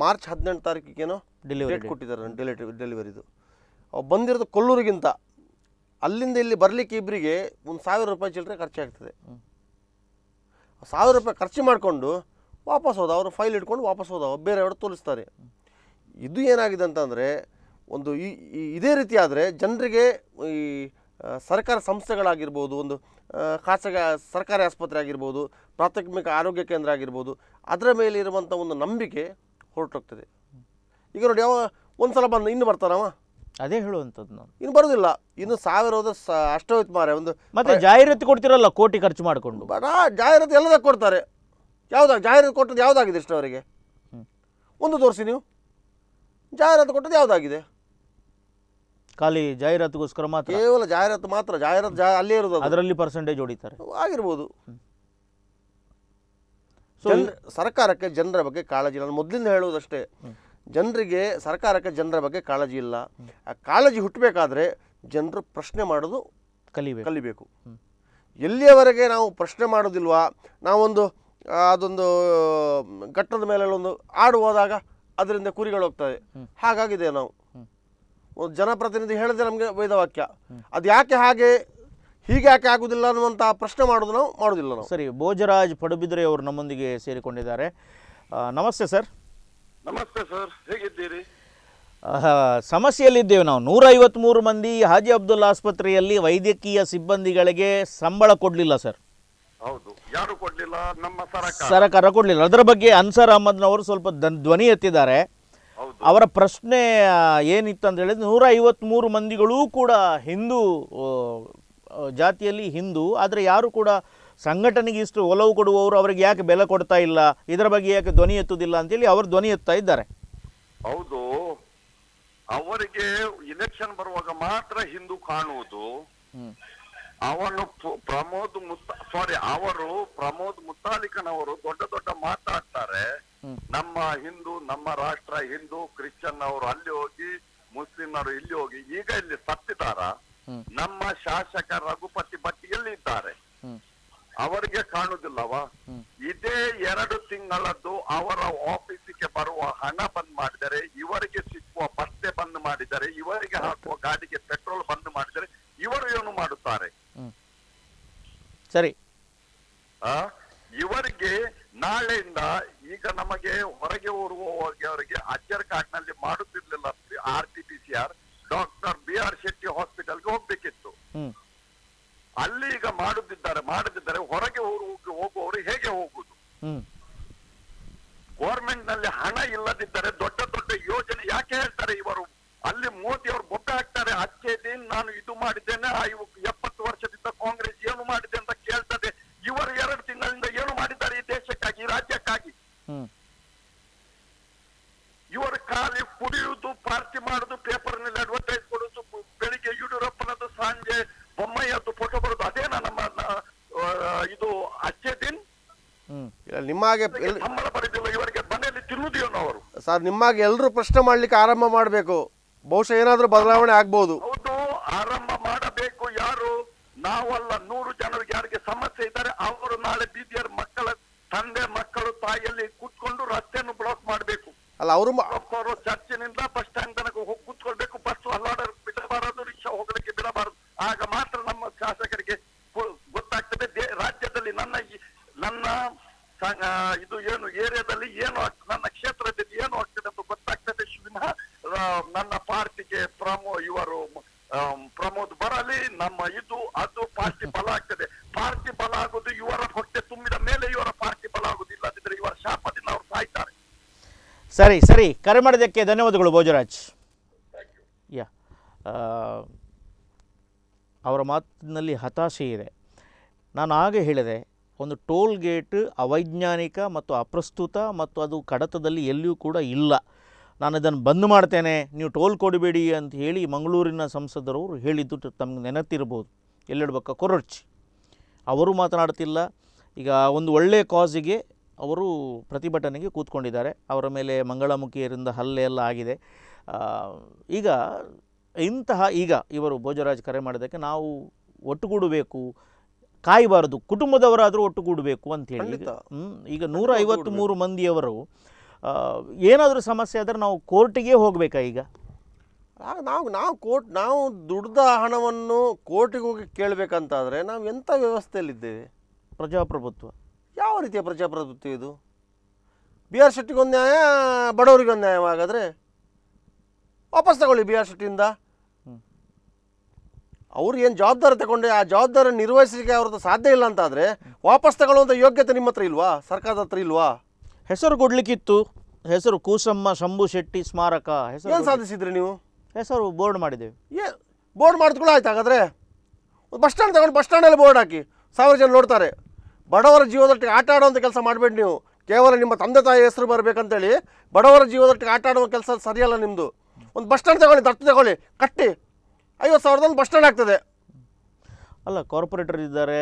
ಮಾರ್ಚ್ ಹದಿನೆಂಟು ತಾರೀಕಿಗೇನೋ ಡೆಲಿವರಿ ಕೊಟ್ಟಿದ್ದಾರೆ ಡೆಲಿವರಿ ಡೆಲಿವರಿದು ಬಂದಿರೋದು ಕೊಲ್ಲೂರಿಗಿಂತ ಅಲ್ಲಿಂದ ಇಲ್ಲಿ ಬರಲಿಕ್ಕೆ ಇಬ್ಬರಿಗೆ ಒಂದು ಸಾವಿರ ರೂಪಾಯಿ ಚಿಲ್ಲರೆ ಖರ್ಚಾಗ್ತದೆ ಸಾವಿರ ರೂಪಾಯಿ ಖರ್ಚು ಮಾಡಿಕೊಂಡು ವಾಪಸ್ ಹೋದ ಅವರು ಫೈಲ್ ಇಟ್ಕೊಂಡು ವಾಪಸ್ ಬೇರೆ ಬೇರೆಯವರು ತೋರಿಸ್ತಾರೆ ಇದು ಏನಾಗಿದೆ ಅಂತಂದರೆ ಒಂದು ಈ ಇದೇ ರೀತಿ ಆದರೆ ಜನರಿಗೆ ಈ ಸರ್ಕಾರ ಸಂಸ್ಥೆಗಳಾಗಿರ್ಬೋದು ಒಂದು ಖಾಸಗಿ ಸರ್ಕಾರಿ ಆಸ್ಪತ್ರೆ ಆಗಿರ್ಬೋದು ಪ್ರಾಥಮಿಕ ಆರೋಗ್ಯ ಕೇಂದ್ರ ಆಗಿರ್ಬೋದು ಅದರ ಮೇಲೆ ಇರುವಂಥ ಒಂದು ನಂಬಿಕೆ ಹೊರಟೋಗ್ತದೆ ಈಗ ನೋಡಿ ಯಾವ ಒಂದು ಸಲ ಬಂದು ಇನ್ನು ಬರ್ತಾರವಾ ಅದೇ ಹೇಳುವಂಥದ್ದು ನಾನು ಇನ್ನು ಬರೋದಿಲ್ಲ ಇನ್ನು ಸಾವಿರ ಹೋದ ಮಾರೇ ಮಾರೆ ಒಂದು ಮತ್ತೆ ಜಾಹೀರಾತು ಕೊಡ್ತಿರಲ್ಲ ಕೋಟಿ ಖರ್ಚು ಮಾಡಿಕೊಂಡು ಬಡ ಜಾಹೀರಾತು ಎಲ್ಲದಕ್ಕೆ ಕೊಡ್ತಾರೆ ಯಾವ್ದಾಗ ಜಾಹೀರಾತು ಕೊಟ್ಟದ್ದು ಯಾವುದಾಗಿದೆ ಇಷ್ಟು ಅವರಿಗೆ ಒಂದು ತೋರಿಸಿ ನೀವು ಜಾಹೀರಾತು ಕೊಟ್ಟದ್ದು ಯಾವುದಾಗಿದೆ ಖಾಲಿ ಜಾಹೀರಾತುಗೋಸ್ಕರ ಮಾತ್ರ ಕೇವಲ ಜಾಹೀರಾತು ಮಾತ್ರ ಜಾಹೀರಾತು ಜಾ ಅಲ್ಲೇ ಇರೋದು ಅದರಲ್ಲಿ ಪರ್ಸೆಂಟೇಜ್ ಹೊಡಿತಾರೆ ಆಗಿರ್ಬೋದು ಸರ್ಕಾರಕ್ಕೆ ಜನರ ಬಗ್ಗೆ ಕಾಳಜಿ ನಾನು ಮೊದಲಿಂದ ಹೇಳುವುದಷ್ಟೇ ಜನರಿಗೆ ಸರ್ಕಾರಕ್ಕೆ ಜನರ ಬಗ್ಗೆ ಕಾಳಜಿ ಇಲ್ಲ ಆ ಕಾಳಜಿ ಹುಟ್ಟಬೇಕಾದ್ರೆ ಜನರು ಪ್ರಶ್ನೆ ಮಾಡೋದು ಕಲಿಬೇಕು ಕಲಿಬೇಕು ಎಲ್ಲಿಯವರೆಗೆ ನಾವು ಪ್ರಶ್ನೆ ಮಾಡೋದಿಲ್ವಾ ನಾವೊಂದು ಅದೊಂದು ಘಟ್ಟದ ಮೇಲೆ ಒಂದು ಆಡು ಹೋದಾಗ ಅದರಿಂದ ಕುರಿಗಳು ಹೋಗ್ತವೆ ಹಾಗಾಗಿದೆ ನಾವು ಒಂದು ಜನಪ್ರತಿನಿಧಿ ಹೇಳಿದ್ರೆ ನಮಗೆ ವೈದವಾಕ್ಯ ಅದು ಯಾಕೆ ಹಾಗೆ ಹೀಗೆ ಯಾಕೆ ಆಗುದಿಲ್ಲ ಅನ್ನುವಂಥ ಪ್ರಶ್ನೆ ಮಾಡೋದು ನಾವು ಮಾಡೋದಿಲ್ಲ ನಾವು ಸರಿ ಭೋಜರಾಜ್ ಪಡುಬಿದ್ರೆ ಅವರು ನಮ್ಮೊಂದಿಗೆ ಸೇರಿಕೊಂಡಿದ್ದಾರೆ ನಮಸ್ತೆ ಸರ್ ನಮಸ್ತೆ ಸರ್ ಹೇಗಿದ್ದೀರಿ ಸಮಸ್ಯೆಯಲ್ಲಿದ್ದೇವೆ ನಾವು ಮೂರು ಮಂದಿ ಹಾಜಿ ಅಬ್ದುಲ್ಲಾ ಆಸ್ಪತ್ರೆಯಲ್ಲಿ ವೈದ್ಯಕೀಯ ಸಿಬ್ಬಂದಿಗಳಿಗೆ ಸಂಬಳ ಕೊಡಲಿಲ್ಲ ಸರ್ ಹೌದು ಯಾರು ಕೊಡಲಿಲ್ಲ ನಮ್ಮ ಸರ್ಕಾರ ಕೊಡಲಿಲ್ಲ ಅದರ ಬಗ್ಗೆ ಅನ್ಸರ್ ಅಹಮದ್ನವರು ಸ್ವಲ್ಪ ಧ್ವನಿ ಎತ್ತಿದ್ದಾರೆ ಅವರ ಪ್ರಶ್ನೆ ಏನಿತ್ತು ಅಂತ ಹೇಳಿದ್ರೆ ನೂರ ಮೂರು ಮಂದಿಗಳೂ ಕೂಡ ಹಿಂದೂ ಜಾತಿಯಲ್ಲಿ ಹಿಂದೂ ಆದರೆ ಯಾರು ಕೂಡ ಸಂಘಟನೆಗೆ ಇಷ್ಟು ಒಲವು ಕೊಡುವವರು ಅವರಿಗೆ ಯಾಕೆ ಬೆಲೆ ಕೊಡ್ತಾ ಇಲ್ಲ ಇದರ ಬಗ್ಗೆ ಯಾಕೆ ಧ್ವನಿ ಎತ್ತುವುದಿಲ್ಲ ಅಂತೇಳಿ ಅವರು ಧ್ವನಿ ಎತ್ತಾ ಇದ್ದಾರೆ ಹೌದು ಅವರಿಗೆ ಇಲೆಕ್ಷನ್ ಬರುವಾಗ ಮಾತ್ರ ಹಿಂದೂ ಕಾಣುವುದು ಅವನು ಪ್ರಮೋದ್ ಮುತ್ತ ಸಾರಿ ಅವರು ಪ್ರಮೋದ್ ಅವರು ದೊಡ್ಡ ದೊಡ್ಡ ಮಾತಾಡ್ತಾರೆ ನಮ್ಮ ಹಿಂದೂ ನಮ್ಮ ರಾಷ್ಟ್ರ ಹಿಂದೂ ಕ್ರಿಶ್ಚಿಯನ್ ಅವರು ಅಲ್ಲಿ ಹೋಗಿ ಮುಸ್ಲಿಮರು ಇಲ್ಲಿ ಹೋಗಿ ಈಗ ಇಲ್ಲಿ ಸತ್ತಿದಾರ ನಮ್ಮ ಶಾಸಕ ರಘುಪತಿ ಭಟ್ ಎಲ್ಲಿದ್ದಾರೆ ಅವರಿಗೆ ಕಾಣುದಿಲ್ಲವಾ ಇದೇ ಎರಡು ತಿಂಗಳದ್ದು ಅವರ ಆಫೀಸಿಗೆ ಬರುವ ಹಣ ಬಂದ್ ಮಾಡಿದರೆ ಇವರಿಗೆ ಸಿಕ್ಕುವ ಬಟ್ಟೆ ಬಂದ್ ಮಾಡಿದರೆ ಇವರಿಗೆ ಹಾಕುವ ಗಾಡಿಗೆ ಪೆಟ್ರೋಲ್ ಬಂದ್ ಮಾಡಿದರೆ ಇವರು ಏನು ಮಾಡುತ್ತಾರೆ ಸರಿ ಇವರಿಗೆ ನಾಳೆಯಿಂದ ಈಗ ನಮಗೆ ಹೊರಗೆ ಊರುವವರಿಗೆ ಅವರಿಗೆ ಅಜ್ಜರ್ ಕಾರ್ಡ್ ನಲ್ಲಿ ಮಾಡುತ್ತಿರ್ಲಿಲ್ಲ R T P C R doctor B R Shetty ಹಾಸ್ಪಿಟಲ್ಗೆ ಹೋಗ್ಬೇಕಿತ್ತು ಅಲ್ಲಿ ಈಗ ಮಾಡುತ್ತಿದ್ದಾರೆ ಮಾಡುತ್ತಿದ್ದಾರೆ ಹೊರಗೆ ಹೋಗುವವರು ಹೇಗೆ ಹೋಗುದು ಗೋರ್ಮೆಂಟ್ ನಲ್ಲಿ ಹಣ ಇಲ್ಲದಿದ್ದರೆ ದೊಡ್ಡ ದೊಡ್ಡ ಯೋಜನೆ ಯಾಕೆ ಹೇಳ್ತಾರೆ ಇವರು ಅಲ್ಲಿ ಮೋದಿ ಅವರು ಬೊಕ್ಕ ಹಾಕ್ತಾರೆ ದಿನ ನಾನು ಇದು ಮಾಡಿದ್ದೇನೆ ಎಪ್ಪತ್ತು ವರ್ಷದಿಂದ ಕಾಂಗ್ರೆಸ್ ಏನು ಮಾಡಿದೆ ಅಂತ ಕೇಳ್ತದೆ ಇವರು ಎರಡು ತಿಂಗಳಿಂದ ನಿಮ್ಮಾಗೆ ಸರ್ ನಿಮ್ಮಾಗೆ ಎಲ್ಲರೂ ಪ್ರಶ್ನೆ ಮಾಡ್ಲಿಕ್ಕೆ ಆರಂಭ ಮಾಡಬೇಕು ಬಹುಶಃ ಏನಾದರೂ ಬದಲಾವಣೆ ಆಗ್ಬೋದು ಸರಿ ಸರಿ ಕರೆ ಮಾಡಿದ್ದಕ್ಕೆ ಧನ್ಯವಾದಗಳು ಭೋಜರಾಜ್ ಯಾ ಅವರ ಮಾತಿನಲ್ಲಿ ಹತಾಶೆ ಇದೆ ನಾನು ಹಾಗೆ ಹೇಳಿದೆ ಒಂದು ಟೋಲ್ ಗೇಟ್ ಅವೈಜ್ಞಾನಿಕ ಮತ್ತು ಅಪ್ರಸ್ತುತ ಮತ್ತು ಅದು ಕಡತದಲ್ಲಿ ಎಲ್ಲಿಯೂ ಕೂಡ ಇಲ್ಲ ನಾನು ಇದನ್ನು ಬಂದ್ ಮಾಡ್ತೇನೆ ನೀವು ಟೋಲ್ ಕೊಡಬೇಡಿ ಅಂತ ಹೇಳಿ ಮಂಗಳೂರಿನ ಸಂಸದರವರು ಹೇಳಿದ್ದು ತಮಗೆ ನೆನಪಿರ್ಬೋದು ಎಲ್ಲಿಡ್ಬೇಕ ಕೊರರ್ಚಿ ಅವರು ಮಾತನಾಡ್ತಿಲ್ಲ ಈಗ ಒಂದು ಒಳ್ಳೆಯ ಕಾಸಿಗೆ ಅವರು ಪ್ರತಿಭಟನೆಗೆ ಕೂತ್ಕೊಂಡಿದ್ದಾರೆ ಅವರ ಮೇಲೆ ಮಂಗಳಮುಖಿಯರಿಂದ ಹಲ್ಲೆ ಎಲ್ಲ ಆಗಿದೆ ಈಗ ಇಂತಹ ಈಗ ಇವರು ಭೋಜರಾಜ್ ಕರೆ ಮಾಡೋದಕ್ಕೆ ನಾವು ಒಟ್ಟುಗೂಡಬೇಕು ಕಾಯಬಾರದು ಕುಟುಂಬದವರಾದರೂ ಒಟ್ಟುಗೂಡಬೇಕು ಅಂತೇಳಿ ಈಗ ನೂರ ಐವತ್ತು ಮೂರು ಮಂದಿಯವರು ಏನಾದರೂ ಸಮಸ್ಯೆ ಆದರೆ ನಾವು ಕೋರ್ಟಿಗೆ ಹೋಗಬೇಕಾ ಈಗ ನಾವು ನಾವು ಕೋರ್ಟ್ ನಾವು ದುಡ್ದ ಹಣವನ್ನು ಕೋರ್ಟಿಗೆ ಹೋಗಿ ಕೇಳಬೇಕಂತಾದರೆ ನಾವು ಎಂಥ ವ್ಯವಸ್ಥೆಯಲ್ಲಿದ್ದೇವೆ ಪ್ರಜಾಪ್ರಭುತ್ವ ಯಾವ ರೀತಿಯ ಪ್ರಜಾಪ್ರಭುತ್ವ ಇದು ಬಿ ಆರ್ ಶೆಟ್ಟಿಗೊಂದು ನ್ಯಾಯ ಬಡವರಿಗೊಂದು ನ್ಯಾಯವಾಗಾದರೆ ವಾಪಸ್ ತಗೊಳ್ಳಿ ಬಿ ಆರ್ ಶೆಟ್ಟಿಯಿಂದ ಅವ್ರು ಏನು ಜವಾಬ್ದಾರಿ ತಗೊಂಡೆ ಆ ಜವಾಬ್ದಾರಿ ನಿರ್ವಹಿಸಲಿಕ್ಕೆ ಅವ್ರದ್ದು ಸಾಧ್ಯ ಇಲ್ಲ ಅಂತಾದರೆ ವಾಪಸ್ ತಗೊಳ್ಳುವಂಥ ಯೋಗ್ಯತೆ ನಿಮ್ಮ ಹತ್ರ ಇಲ್ವಾ ಸರ್ಕಾರದ ಹತ್ರ ಇಲ್ವಾ ಹೆಸರು ಕೊಡ್ಲಿಕ್ಕಿತ್ತು ಹೆಸರು ಕೂಸಮ್ಮ ಶಂಭು ಶೆಟ್ಟಿ ಸ್ಮಾರಕ ಹೆಸರು ಏನು ಸಾಧಿಸಿದ್ರಿ ನೀವು ಹೆಸರು ಬೋರ್ಡ್ ಮಾಡಿದ್ದೇವೆ ಏ ಬೋರ್ಡ್ ಮಾಡಿದ್ಕೊಳ್ಳೋ ಆಯ್ತು ಹಾಗಾದರೆ ಬಸ್ ಸ್ಟ್ಯಾಂಡ್ ತಗೊಂಡು ಬಸ್ ಸ್ಟ್ಯಾಂಡಲ್ಲಿ ಬೋರ್ಡ್ ಹಾಕಿ ಸಾವಿರ ಜನ ನೋಡ್ತಾರೆ ಬಡವರ ಜೀವದೊಟ್ಟಿಗೆ ಆಟ ಆಡುವಂಥ ಕೆಲಸ ಮಾಡಬೇಡಿ ನೀವು ಕೇವಲ ನಿಮ್ಮ ತಂದೆ ತಾಯಿ ಹೆಸರು ಬರಬೇಕಂತೇಳಿ ಬಡವರ ಜೀವದಟ್ಟಿಗೆ ಆಟ ಆಡುವ ಕೆಲಸ ಸರಿಯಲ್ಲ ನಿಮ್ಮದು ಒಂದು ಬಸ್ ಸ್ಟ್ಯಾಂಡ್ ತಗೊಳ್ಳಿ ದಟ್ಟು ತಗೊಳ್ಳಿ ಕಟ್ಟಿ ಐವತ್ತು ಒಂದು ಬಸ್ ಸ್ಟ್ಯಾಂಡ್ ಆಗ್ತದೆ ಅಲ್ಲ ಕಾರ್ಪೊರೇಟರ್ ಇದ್ದಾರೆ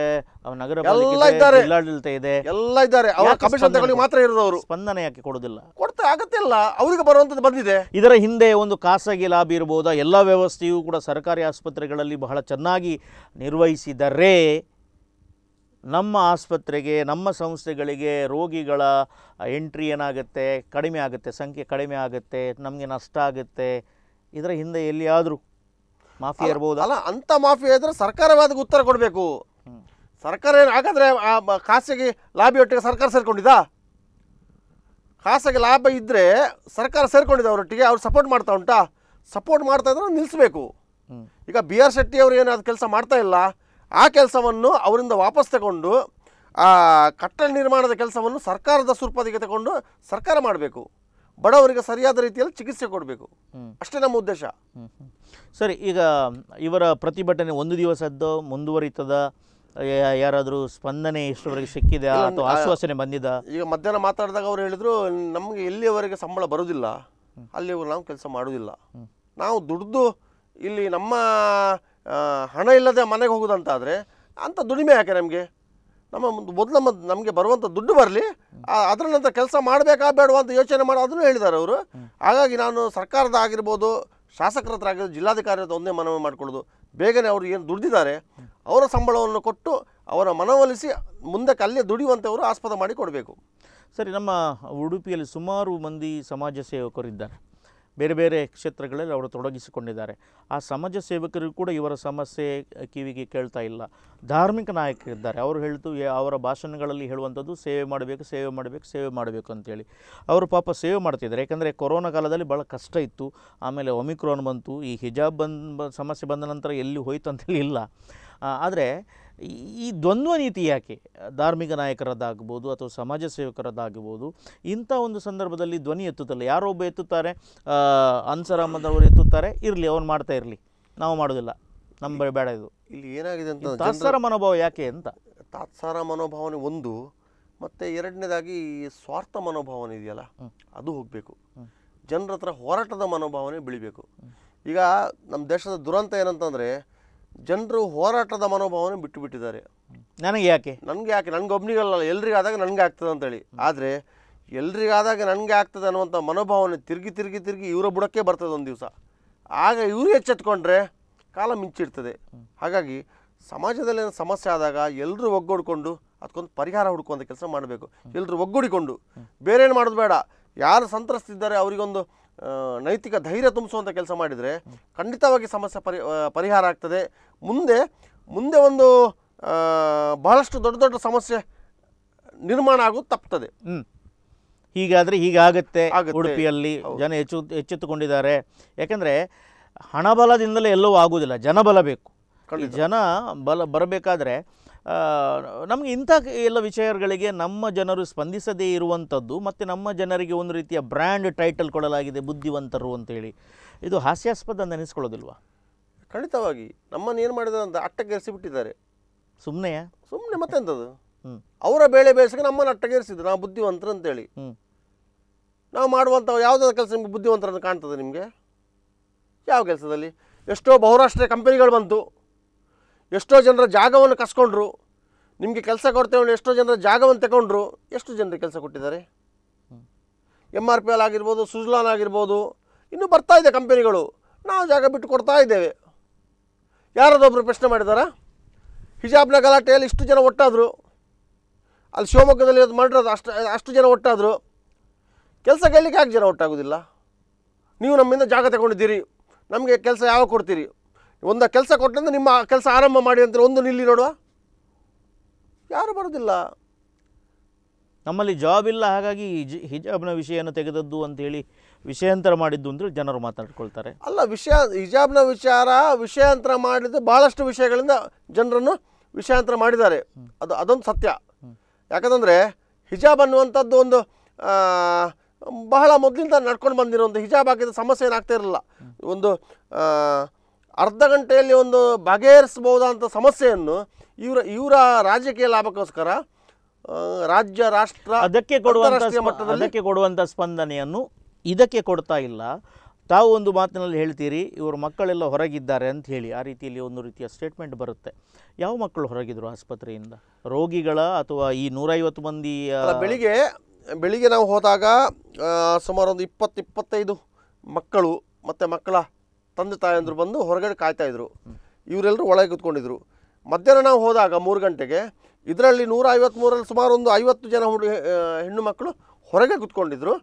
ನಗರ ಎಲ್ಲ ಇದ್ದಾರೆ ಜಿಲ್ಲಾಡಳಿತ ಇದೆ ಎಲ್ಲ ಇದ್ದಾರೆ ಅವರ ಕಮಿಷನ್ ತಗೊಳ್ಳಿ ಮಾತ್ರ ಅವರು ಸ್ಪಂದನೆ ಯಾಕೆ ಕೊಡೋದಿಲ್ಲ ಕೊಡ್ತಾ ಆಗತ್ತಿಲ್ಲ ಅವರಿಗೆ ಬರುವಂಥದ್ದು ಬಂದಿದೆ ಇದರ ಹಿಂದೆ ಒಂದು ಖಾಸಗಿ ಲಾಭ ಇರ್ಬೋದಾ ಎಲ್ಲ ವ್ಯವಸ್ಥೆಯೂ ಕೂಡ ಸರ್ಕಾರಿ ಆಸ್ಪತ್ರೆಗಳಲ್ಲಿ ಬಹಳ ಚೆನ್ನಾಗಿ ನಿರ್ವಹಿಸಿದರೆ ನಮ್ಮ ಆಸ್ಪತ್ರೆಗೆ ನಮ್ಮ ಸಂಸ್ಥೆಗಳಿಗೆ ರೋಗಿಗಳ ಎಂಟ್ರಿ ಏನಾಗುತ್ತೆ ಕಡಿಮೆ ಆಗುತ್ತೆ ಸಂಖ್ಯೆ ಕಡಿಮೆ ಆಗುತ್ತೆ ನಮಗೆ ನಷ್ಟ ಆಗುತ್ತೆ ಇದರ ಹಿಂದೆ ಎಲ್ಲಿಯಾದರೂ ಮಾಫಿಯಾ ಇರ್ಬೋದು ಅಲ್ಲ ಅಂಥ ಮಾಫಿಯಾ ಇದ್ದರೆ ಸರ್ಕಾರವಾದಕ್ಕೆ ಉತ್ತರ ಕೊಡಬೇಕು ಸರ್ಕಾರ ಏನು ಹಾಗಾದರೆ ಖಾಸಗಿ ಲಾಭಿ ಒಟ್ಟಿಗೆ ಸರ್ಕಾರ ಸೇರಿಕೊಂಡಿದ್ದ ಖಾಸಗಿ ಲಾಭ ಇದ್ದರೆ ಸರ್ಕಾರ ಸೇರಿಕೊಂಡಿದ್ದ ಅವರೊಟ್ಟಿಗೆ ಅವ್ರು ಸಪೋರ್ಟ್ ಮಾಡ್ತಾ ಉಂಟಾ ಸಪೋರ್ಟ್ ಮಾಡ್ತಾ ಇದ್ರೆ ನಿಲ್ಲಿಸಬೇಕು ಈಗ ಬಿ ಆರ್ ಶೆಟ್ಟಿ ಅವರು ಏನು ಕೆಲಸ ಮಾಡ್ತಾ ಇಲ್ಲ ಆ ಕೆಲಸವನ್ನು ಅವರಿಂದ ವಾಪಸ್ ತಗೊಂಡು ಕಟ್ಟಡ ನಿರ್ಮಾಣದ ಕೆಲಸವನ್ನು ಸರ್ಕಾರದ ಸ್ವರೂಪದಿಗೆ ತಗೊಂಡು ಸರ್ಕಾರ ಮಾಡಬೇಕು ಬಡವರಿಗೆ ಸರಿಯಾದ ರೀತಿಯಲ್ಲಿ ಚಿಕಿತ್ಸೆ ಕೊಡಬೇಕು ಅಷ್ಟೇ ನಮ್ಮ ಉದ್ದೇಶ ಸರಿ ಈಗ ಇವರ ಪ್ರತಿಭಟನೆ ಒಂದು ದಿವಸದ್ದು ಮುಂದುವರಿತದ ಯಾರಾದರೂ ಸ್ಪಂದನೆ ಇಷ್ಟವರೆಗೆ ಸಿಕ್ಕಿದೆ ಅಥವಾ ಆಶ್ವಾಸನೆ ಬಂದಿದೆ ಈಗ ಮಧ್ಯಾಹ್ನ ಮಾತಾಡಿದಾಗ ಅವರು ಹೇಳಿದರು ನಮಗೆ ಎಲ್ಲಿಯವರೆಗೆ ಸಂಬಳ ಬರುವುದಿಲ್ಲ ಅಲ್ಲಿ ನಾವು ಕೆಲಸ ಮಾಡುವುದಿಲ್ಲ ನಾವು ದುಡ್ದು ಇಲ್ಲಿ ನಮ್ಮ ಹಣ ಇಲ್ಲದೆ ಮನೆಗೆ ಹೋಗೋದಂತಾದರೆ ಅಂಥ ದುಡಿಮೆ ಯಾಕೆ ನಮಗೆ ನಮ್ಮ ಮೊದಲು ನಮ್ಮ ನಮಗೆ ಬರುವಂಥ ದುಡ್ಡು ಬರಲಿ ಅದರ ನಂತರ ಕೆಲಸ ಮಾಡಬೇಕಾ ಬೇಡವಾ ಅಂತ ಯೋಚನೆ ಮಾಡಿ ಅದನ್ನು ಹೇಳಿದ್ದಾರೆ ಅವರು ಹಾಗಾಗಿ ನಾನು ಸರ್ಕಾರದ ಆಗಿರ್ಬೋದು ಶಾಸಕರ ಹತ್ರ ಆಗಿರ್ಬೋದು ಜಿಲ್ಲಾಧಿಕಾರಿ ಹತ್ರ ಒಂದೇ ಮನವಿ ಮಾಡಿಕೊಳ್ಳೋದು ಬೇಗನೆ ಅವರು ಏನು ದುಡ್ದಿದ್ದಾರೆ ಅವರ ಸಂಬಳವನ್ನು ಕೊಟ್ಟು ಅವರ ಮನವೊಲಿಸಿ ಮುಂದಕ್ಕೆ ಅಲ್ಲೇ ಅವರು ಆಸ್ಪದ ಮಾಡಿ ಕೊಡಬೇಕು ಸರಿ ನಮ್ಮ ಉಡುಪಿಯಲ್ಲಿ ಸುಮಾರು ಮಂದಿ ಸಮಾಜ ಸೇವಕರಿದ್ದಾರೆ ಬೇರೆ ಬೇರೆ ಕ್ಷೇತ್ರಗಳಲ್ಲಿ ಅವರು ತೊಡಗಿಸಿಕೊಂಡಿದ್ದಾರೆ ಆ ಸಮಾಜ ಸೇವಕರಿಗೂ ಕೂಡ ಇವರ ಸಮಸ್ಯೆ ಕಿವಿಗೆ ಕೇಳ್ತಾ ಇಲ್ಲ ಧಾರ್ಮಿಕ ನಾಯಕರಿದ್ದಾರೆ ಅವರು ಹೇಳ್ತು ಅವರ ಭಾಷಣಗಳಲ್ಲಿ ಹೇಳುವಂಥದ್ದು ಸೇವೆ ಮಾಡಬೇಕು ಸೇವೆ ಮಾಡಬೇಕು ಸೇವೆ ಮಾಡಬೇಕು ಅಂತೇಳಿ ಅವರು ಪಾಪ ಸೇವೆ ಮಾಡ್ತಿದ್ದಾರೆ ಯಾಕಂದರೆ ಕೊರೋನಾ ಕಾಲದಲ್ಲಿ ಭಾಳ ಕಷ್ಟ ಇತ್ತು ಆಮೇಲೆ ಒಮಿಕ್ರಾನ್ ಬಂತು ಈ ಹಿಜಾಬ್ ಬಂದ ಸಮಸ್ಯೆ ಬಂದ ನಂತರ ಎಲ್ಲಿ ಹೋಯ್ತು ಅಂತೇಳಿ ಇಲ್ಲ ಆದರೆ ಈ ದ್ವಂದ್ವ ನೀತಿ ಯಾಕೆ ಧಾರ್ಮಿಕ ನಾಯಕರದ್ದಾಗ್ಬೋದು ಅಥವಾ ಸಮಾಜ ಸೇವಕರದ್ದಾಗ್ಬೋದು ಇಂಥ ಒಂದು ಸಂದರ್ಭದಲ್ಲಿ ಧ್ವನಿ ಎತ್ತುತ್ತಲ್ಲ ಯಾರೊಬ್ಬ ಎತ್ತುತ್ತಾರೆ ಅನ್ಸರ್ ಎತ್ತುತ್ತಾರೆ ಇರಲಿ ಅವ್ನು ಮಾಡ್ತಾ ಇರಲಿ ನಾವು ಮಾಡೋದಿಲ್ಲ ನಮ್ಮ ಬೇಡ ಇದು ಇಲ್ಲಿ ಏನಾಗಿದೆ ಅಂತ ತಾತ್ಸಾರ ಮನೋಭಾವ ಯಾಕೆ ಅಂತ ತಾತ್ಸಾರ ಮನೋಭಾವನೆ ಒಂದು ಮತ್ತು ಎರಡನೇದಾಗಿ ಸ್ವಾರ್ಥ ಮನೋಭಾವನೆ ಇದೆಯಲ್ಲ ಅದು ಹೋಗಬೇಕು ಜನರ ಹತ್ರ ಹೋರಾಟದ ಮನೋಭಾವನೆ ಬೆಳಿಬೇಕು ಈಗ ನಮ್ಮ ದೇಶದ ದುರಂತ ಏನಂತಂದರೆ ಜನರು ಹೋರಾಟದ ಮನೋಭಾವನೆ ಬಿಟ್ಟು ಬಿಟ್ಟಿದ್ದಾರೆ ನನಗೆ ಯಾಕೆ ನನಗೆ ಯಾಕೆ ನನಗೆ ಒಬ್ಬನಿಗಲ್ಲ ಎಲ್ರಿಗಾದಾಗ ನನಗೆ ಆಗ್ತದೆ ಅಂತೇಳಿ ಆದರೆ ಎಲ್ರಿಗಾದಾಗ ನನಗೆ ಆಗ್ತದೆ ಅನ್ನುವಂಥ ಮನೋಭಾವನೆ ತಿರುಗಿ ತಿರುಗಿ ತಿರುಗಿ ಇವರ ಬುಡಕ್ಕೆ ಬರ್ತದೆ ಒಂದು ದಿವಸ ಆಗ ಇವರು ಎಚ್ಚೆತ್ಕೊಂಡ್ರೆ ಕಾಲ ಮಿಂಚಿರ್ತದೆ ಹಾಗಾಗಿ ಸಮಾಜದಲ್ಲಿ ಏನೋ ಸಮಸ್ಯೆ ಆದಾಗ ಎಲ್ಲರೂ ಒಗ್ಗೂಡಿಕೊಂಡು ಅದಕ್ಕೊಂದು ಪರಿಹಾರ ಹುಡುಕುವಂಥ ಕೆಲಸ ಮಾಡಬೇಕು ಎಲ್ಲರೂ ಒಗ್ಗೂಡಿಕೊಂಡು ಬೇರೇನು ಮಾಡೋದು ಬೇಡ ಯಾರು ಸಂತ್ರಸ್ತಿದ್ದಾರೆ ಅವರಿಗೊಂದು ನೈತಿಕ ಧೈರ್ಯ ತುಂಬಿಸುವಂಥ ಕೆಲಸ ಮಾಡಿದರೆ ಖಂಡಿತವಾಗಿ ಸಮಸ್ಯೆ ಪರಿ ಪರಿಹಾರ ಆಗ್ತದೆ ಮುಂದೆ ಮುಂದೆ ಒಂದು ಬಹಳಷ್ಟು ದೊಡ್ಡ ದೊಡ್ಡ ಸಮಸ್ಯೆ ನಿರ್ಮಾಣ ಆಗೋದು ತಪ್ತದೆ ಹೀಗಾದರೆ ಹೀಗಾಗುತ್ತೆ ಉಡುಪಿಯಲ್ಲಿ ಜನ ಹೆಚ್ಚು ಎಚ್ಚೆತ್ತುಕೊಂಡಿದ್ದಾರೆ ಯಾಕಂದರೆ ಹಣಬಲದಿಂದಲೇ ಎಲ್ಲವೂ ಆಗುವುದಿಲ್ಲ ಜನಬಲ ಬೇಕು ಜನ ಬಲ ಬರಬೇಕಾದ್ರೆ ನಮಗೆ ಇಂಥ ಎಲ್ಲ ವಿಷಯಗಳಿಗೆ ನಮ್ಮ ಜನರು ಸ್ಪಂದಿಸದೇ ಇರುವಂಥದ್ದು ಮತ್ತು ನಮ್ಮ ಜನರಿಗೆ ಒಂದು ರೀತಿಯ ಬ್ರ್ಯಾಂಡ್ ಟೈಟಲ್ ಕೊಡಲಾಗಿದೆ ಬುದ್ಧಿವಂತರು ಅಂತೇಳಿ ಇದು ಹಾಸ್ಯಾಸ್ಪದ ನೆನೆಸ್ಕೊಳ್ಳೋದಿಲ್ವಾ ಖಂಡಿತವಾಗಿ ನಮ್ಮನ್ನು ಏನು ಮಾಡಿದ ಅಂತ ಅಟ್ಟಗೇರಿಸಿ ಬಿಟ್ಟಿದ್ದಾರೆ ಸುಮ್ಮನೆಯ ಸುಮ್ಮನೆ ಮತ್ತೆಂಥದ್ದು ಅವರ ಬೇಳೆ ಬೇಯಿಸಕ್ಕೆ ನಮ್ಮನ್ನು ಅಟ್ಟಗೇರಿಸಿದ್ರು ನಾವು ಬುದ್ಧಿವಂತರು ಅಂತೇಳಿ ನಾವು ಮಾಡುವಂಥ ಯಾವುದಾದ್ರು ಕೆಲಸ ನಿಮ್ಗೆ ಬುದ್ಧಿವಂತರನ್ನು ಕಾಣ್ತದೆ ನಿಮಗೆ ಯಾವ ಕೆಲಸದಲ್ಲಿ ಎಷ್ಟೋ ಬಹುರಾಷ್ಟ್ರೀಯ ಕಂಪನಿಗಳು ಬಂತು ಎಷ್ಟೋ ಜನರ ಜಾಗವನ್ನು ಕಸ್ಕೊಂಡ್ರು ನಿಮಗೆ ಕೆಲಸ ಕೊಡ್ತೇವೆ ಎಷ್ಟೋ ಜನರ ಜಾಗವನ್ನು ತಗೊಂಡ್ರು ಎಷ್ಟು ಜನರಿಗೆ ಕೆಲಸ ಕೊಟ್ಟಿದ್ದಾರೆ ಎಮ್ ಆರ್ ಪಿ ಎಲ್ ಆಗಿರ್ಬೋದು ಸುಜ್ಲಾನ್ ಆಗಿರ್ಬೋದು ಇನ್ನೂ ಬರ್ತಾ ಇದೆ ಕಂಪೆನಿಗಳು ನಾವು ಜಾಗ ಬಿಟ್ಟು ಕೊಡ್ತಾ ಇದ್ದೇವೆ ಯಾರದೊಬ್ಬರು ಪ್ರಶ್ನೆ ಮಾಡಿದಾರಾ ಹಿಜಾಬ್ನ ಗಲಾಟೆಯಲ್ಲಿ ಇಷ್ಟು ಜನ ಒಟ್ಟಾದರು ಅಲ್ಲಿ ಶಿವಮೊಗ್ಗದಲ್ಲಿ ಅದು ಮಾಡಿರೋದು ಅಷ್ಟು ಅಷ್ಟು ಜನ ಒಟ್ಟಾದರು ಕೆಲಸ ಕೇಳಲಿಕ್ಕೆ ಯಾಕೆ ಜನ ಒಟ್ಟಾಗೋದಿಲ್ಲ ನೀವು ನಮ್ಮಿಂದ ಜಾಗ ತಗೊಂಡಿದ್ದೀರಿ ನಮಗೆ ಕೆಲಸ ಯಾವಾಗ ಕೊಡ್ತೀರಿ ಒಂದು ಕೆಲಸ ಕೊಟ್ಟಂದ್ರೆ ನಿಮ್ಮ ಕೆಲಸ ಆರಂಭ ಮಾಡಿ ಅಂತ ಒಂದು ನಿಲ್ಲಿ ನೋಡುವ ಯಾರು ಬರೋದಿಲ್ಲ ನಮ್ಮಲ್ಲಿ ಜಾಬ್ ಇಲ್ಲ ಹಾಗಾಗಿ ಹಿಜಾಬ್ನ ವಿಷಯನ ತೆಗೆದದ್ದು ಅಂತೇಳಿ ವಿಷಯಾಂತರ ಮಾಡಿದ್ದು ಅಂದರೆ ಜನರು ಮಾತಾಡ್ಕೊಳ್ತಾರೆ ಅಲ್ಲ ವಿಷಯ ಹಿಜಾಬ್ನ ವಿಚಾರ ವಿಷಯಾಂತರ ಮಾಡಿದ್ದು ಭಾಳಷ್ಟು ವಿಷಯಗಳಿಂದ ಜನರನ್ನು ವಿಷಯಾಂತರ ಮಾಡಿದ್ದಾರೆ ಅದು ಅದೊಂದು ಸತ್ಯ ಯಾಕಂತಂದರೆ ಹಿಜಾಬ್ ಅನ್ನುವಂಥದ್ದು ಒಂದು ಬಹಳ ಮೊದಲಿಂದ ನಡ್ಕೊಂಡು ಒಂದು ಹಿಜಾಬ್ ಹಾಕಿದ ಸಮಸ್ಯೆ ಏನಾಗ್ತಾ ಇರಲಿಲ್ಲ ಒಂದು ಅರ್ಧ ಗಂಟೆಯಲ್ಲಿ ಒಂದು ಬಗೆಹರಿಸಬಹುದಾದಂಥ ಸಮಸ್ಯೆಯನ್ನು ಇವರ ಇವರ ರಾಜಕೀಯ ಲಾಭಕ್ಕೋಸ್ಕರ ರಾಜ್ಯ ರಾಷ್ಟ್ರ ಅದಕ್ಕೆ ಕೊಡುವಂಥ ಅದಕ್ಕೆ ಕೊಡುವಂಥ ಸ್ಪಂದನೆಯನ್ನು ಇದಕ್ಕೆ ಕೊಡ್ತಾ ಇಲ್ಲ ತಾವು ಒಂದು ಮಾತಿನಲ್ಲಿ ಹೇಳ್ತೀರಿ ಇವರು ಮಕ್ಕಳೆಲ್ಲ ಹೊರಗಿದ್ದಾರೆ ಅಂತ ಹೇಳಿ ಆ ರೀತಿಯಲ್ಲಿ ಒಂದು ರೀತಿಯ ಸ್ಟೇಟ್ಮೆಂಟ್ ಬರುತ್ತೆ ಯಾವ ಮಕ್ಕಳು ಹೊರಗಿದ್ರು ಆಸ್ಪತ್ರೆಯಿಂದ ರೋಗಿಗಳ ಅಥವಾ ಈ ನೂರೈವತ್ತು ಮಂದಿ ಬೆಳಿಗ್ಗೆ ಬೆಳಿಗ್ಗೆ ನಾವು ಹೋದಾಗ ಸುಮಾರು ಒಂದು ಇಪ್ಪತ್ತು ಇಪ್ಪತ್ತೈದು ಮಕ್ಕಳು ಮತ್ತು ಮಕ್ಕಳ ತಂದೆ ತಾಯಂದರು ಬಂದು ಹೊರಗಡೆ ಕಾಯ್ತಾ ಇದ್ರು ಇವರೆಲ್ಲರೂ ಒಳಗೆ ಕೂತ್ಕೊಂಡಿದ್ರು ಮಧ್ಯಾಹ್ನ ನಾವು ಹೋದಾಗ ಮೂರು ಗಂಟೆಗೆ ಇದರಲ್ಲಿ ನೂರ ಐವತ್ತ್ಮೂರಲ್ಲಿ ಸುಮಾರು ಒಂದು ಐವತ್ತು ಜನ ಹುಡುಗ ಹೆಣ್ಣು ಮಕ್ಕಳು ಹೊರಗೆ ಕೂತ್ಕೊಂಡಿದ್ರು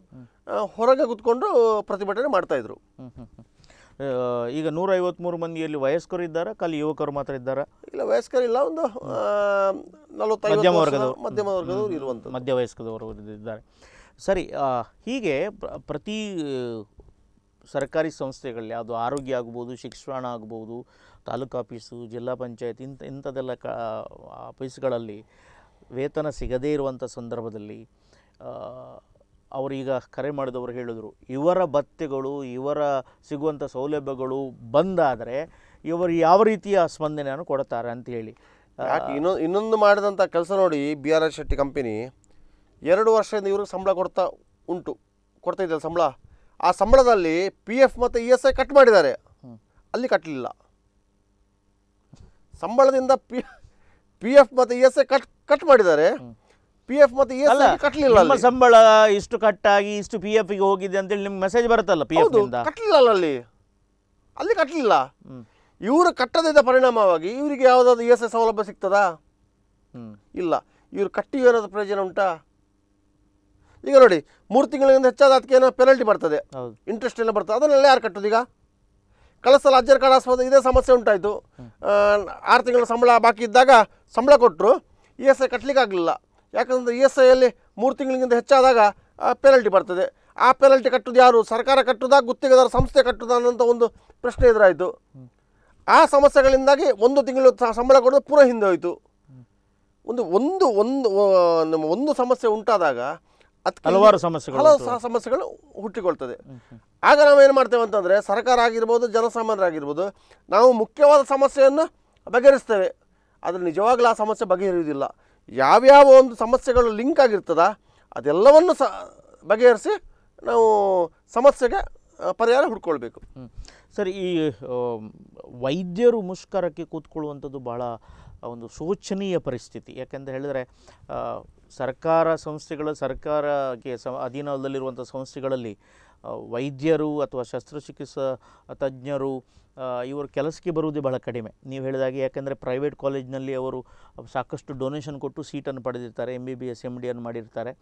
ಹೊರಗೆ ಕೂತ್ಕೊಂಡು ಪ್ರತಿಭಟನೆ ಮಾಡ್ತಾಯಿದ್ರು ಈಗ ನೂರ ಐವತ್ತ್ಮೂರು ಮಂದಿಯಲ್ಲಿ ವಯಸ್ಕರು ಇದ್ದಾರಾ ಖಾಲಿ ಯುವಕರು ಮಾತ್ರ ಇದ್ದಾರಾ ಇಲ್ಲ ವಯಸ್ಕರು ಇಲ್ಲ ಒಂದು ಮಧ್ಯಮ ವರ್ಗದವರು ಮಧ್ಯಮ ವರ್ಗದವರು ಇರುವಂಥ ಮಧ್ಯ ವಯಸ್ಕದವರು ಇದ್ದಾರೆ ಸರಿ ಹೀಗೆ ಪ್ರತಿ ಸರ್ಕಾರಿ ಸಂಸ್ಥೆಗಳಲ್ಲಿ ಅದು ಆರೋಗ್ಯ ಆಗ್ಬೋದು ಶಿಕ್ಷಣ ಆಗ್ಬೋದು ತಾಲೂಕು ಆಫೀಸು ಜಿಲ್ಲಾ ಪಂಚಾಯತ್ ಇಂಥ ಇಂಥದೆಲ್ಲ ಕ ಆಫೀಸ್ಗಳಲ್ಲಿ ವೇತನ ಸಿಗದೇ ಇರುವಂಥ ಸಂದರ್ಭದಲ್ಲಿ ಅವರೀಗ ಕರೆ ಮಾಡಿದವರು ಹೇಳಿದರು ಇವರ ಭತ್ಯೆಗಳು ಇವರ ಸಿಗುವಂಥ ಸೌಲಭ್ಯಗಳು ಬಂದಾದರೆ ಇವರು ಯಾವ ರೀತಿಯ ಸ್ಪಂದನೆಯನ್ನು ಕೊಡ್ತಾರೆ ಅಂತ ಹೇಳಿ ಇನ್ನೊಂದು ಇನ್ನೊಂದು ಮಾಡಿದಂಥ ಕೆಲಸ ನೋಡಿ B R S Shetty company ಎರಡು ವರ್ಷದಿಂದ ಇವರು ಸಂಬಳ ಕೊಡ್ತಾ ಉಂಟು ಕೊಡ್ತಾ ಇದ್ದಾರೆ ಸಂಬಳ ಆ ಸಂಬಳದಲ್ಲಿ ಪಿ ಎಫ್ ಮತ್ತು ಇ ಎಸ್ ಐ ಕಟ್ ಮಾಡಿದ್ದಾರೆ ಅಲ್ಲಿ ಕಟ್ಟಲಿಲ್ಲ ಸಂಬಳದಿಂದ ಪಿ ಪಿ ಎಫ್ ಮತ್ತು E S I cut cut ಮಾಡಿದ್ದಾರೆ ಪಿ ಎಫ್ ಮತ್ತು ಇ e ಎಸ್ ಐ ಕಟ್ಟಲಿಲ್ಲ ಸಂಬಳ ಇಷ್ಟು ಕಟ್ಟಾಗಿ ಇಷ್ಟು ಪಿ ಎಫ್ಗೆ ಹೋಗಿದೆ ಅಂತೇಳಿ ನಿಮ್ಗೆ ಮೆಸೇಜ್ ಬರುತ್ತಲ್ಲ ಪಿ ಎಫ್ ಕಟ್ಟಲಿಲ್ಲ ಅಲ್ಲಿ ಅಲ್ಲಿ ಕಟ್ಟಲಿಲ್ಲ ಇವರು ಕಟ್ಟದಿದ್ದ ಪರಿಣಾಮವಾಗಿ ಇವರಿಗೆ ಯಾವುದಾದ್ರು ಇ e ಎಸ್ ಐ ಸೌಲಭ್ಯ ಸಿಗ್ತದಾ ಇಲ್ಲ ಇವರು ಕಟ್ಟಿ ಏನಾದ್ರು ಪ್ರಯೋಜನ ಉಂಟಾ ಈಗ ನೋಡಿ ಮೂರು ತಿಂಗಳಿಂದ ಹೆಚ್ಚಾದ ಅದಕ್ಕೆ ಏನೋ ಪೆನಲ್ಟಿ ಬರ್ತದೆ ಇಂಟ್ರೆಸ್ಟ್ ಎಲ್ಲ ಬರ್ತದೆ ಅದನ್ನೆಲ್ಲ ಯಾರು ಕಟ್ಟೋದು ಈಗ ಕಳಸಲ ಅಜ್ಜರ ಕಾರ್ಡ್ ಆಸ್ಪತ್ರೆ ಇದೇ ಸಮಸ್ಯೆ ಉಂಟಾಯಿತು ಆರು ತಿಂಗಳ ಸಂಬಳ ಬಾಕಿ ಇದ್ದಾಗ ಸಂಬಳ ಕೊಟ್ಟರು ಇ ಎಸ್ ಐ ಕಟ್ಟಲಿಕ್ಕೆ ಆಗಲಿಲ್ಲ ಯಾಕಂದರೆ ಇ ಎಸ್ ಐಯಲ್ಲಿ ಮೂರು ತಿಂಗಳಿಗಿಂತ ಹೆಚ್ಚಾದಾಗ ಪೆನಲ್ಟಿ ಬರ್ತದೆ ಆ ಪೆನಲ್ಟಿ ಕಟ್ಟೋದು ಯಾರು ಸರ್ಕಾರ ಕಟ್ಟುವುದಾ ಗುತ್ತಿಗೆದಾರ ಸಂಸ್ಥೆ ಕಟ್ಟುದ ಅನ್ನೋಂಥ ಒಂದು ಪ್ರಶ್ನೆ ಎದುರಾಯಿತು ಆ ಸಮಸ್ಯೆಗಳಿಂದಾಗಿ ಒಂದು ತಿಂಗಳು ಸಂಬಳ ಕೊಡೋದು ಪುನಃ ಹಿಂದೆ ಹೋಯಿತು ಒಂದು ಒಂದು ಒಂದು ಒಂದು ಸಮಸ್ಯೆ ಉಂಟಾದಾಗ ಹಲವಾರು ಸಮಸ್ಯೆಗಳು ಹಲವು ಸಮಸ್ಯೆಗಳು ಹುಟ್ಟಿಕೊಳ್ತದೆ ಆಗ ನಾವು ಏನು ಮಾಡ್ತೇವೆ ಅಂತಂದರೆ ಸರ್ಕಾರ ಆಗಿರ್ಬೋದು ಜನಸಾಮಾನ್ಯರಾಗಿರ್ಬೋದು ನಾವು ಮುಖ್ಯವಾದ ಸಮಸ್ಯೆಯನ್ನು ಬಗೆಹರಿಸ್ತೇವೆ ಆದರೆ ನಿಜವಾಗ್ಲೂ ಆ ಸಮಸ್ಯೆ ಬಗೆಹರಿಯುವುದಿಲ್ಲ ಯಾವ್ಯಾವ ಒಂದು ಸಮಸ್ಯೆಗಳು ಲಿಂಕ್ ಆಗಿರ್ತದ ಅದೆಲ್ಲವನ್ನು ಸ ಬಗೆಹರಿಸಿ ನಾವು ಸಮಸ್ಯೆಗೆ ಪರಿಹಾರ ಹುಡ್ಕೊಳ್ಬೇಕು ಸರಿ ಈ ವೈದ್ಯರು ಮುಷ್ಕರಕ್ಕೆ ಕೂತ್ಕೊಳ್ಳುವಂಥದ್ದು ಭಾಳ ಒಂದು ಶೋಚನೀಯ ಪರಿಸ್ಥಿತಿ ಯಾಕೆಂದರೆ ಹೇಳಿದರೆ ಸರ್ಕಾರ ಸಂಸ್ಥೆಗಳ ಸರ್ಕಾರಕ್ಕೆ ಸ ಅಧೀನದಲ್ಲಿರುವಂಥ ಸಂಸ್ಥೆಗಳಲ್ಲಿ ವೈದ್ಯರು ಅಥವಾ ಶಸ್ತ್ರಚಿಕಿತ್ಸಾ ತಜ್ಞರು ಇವರು ಕೆಲಸಕ್ಕೆ ಬರುವುದೇ ಬಹಳ ಕಡಿಮೆ ನೀವು ಹೇಳಿದಾಗೆ ಯಾಕೆಂದರೆ ಪ್ರೈವೇಟ್ ಕಾಲೇಜ್ನಲ್ಲಿ ಅವರು ಸಾಕಷ್ಟು ಡೊನೇಷನ್ ಕೊಟ್ಟು ಸೀಟನ್ನು ಪಡೆದಿರ್ತಾರೆ M B B S M ಡಿಯನ್ನು ಮಾಡಿರ್ತಾರೆ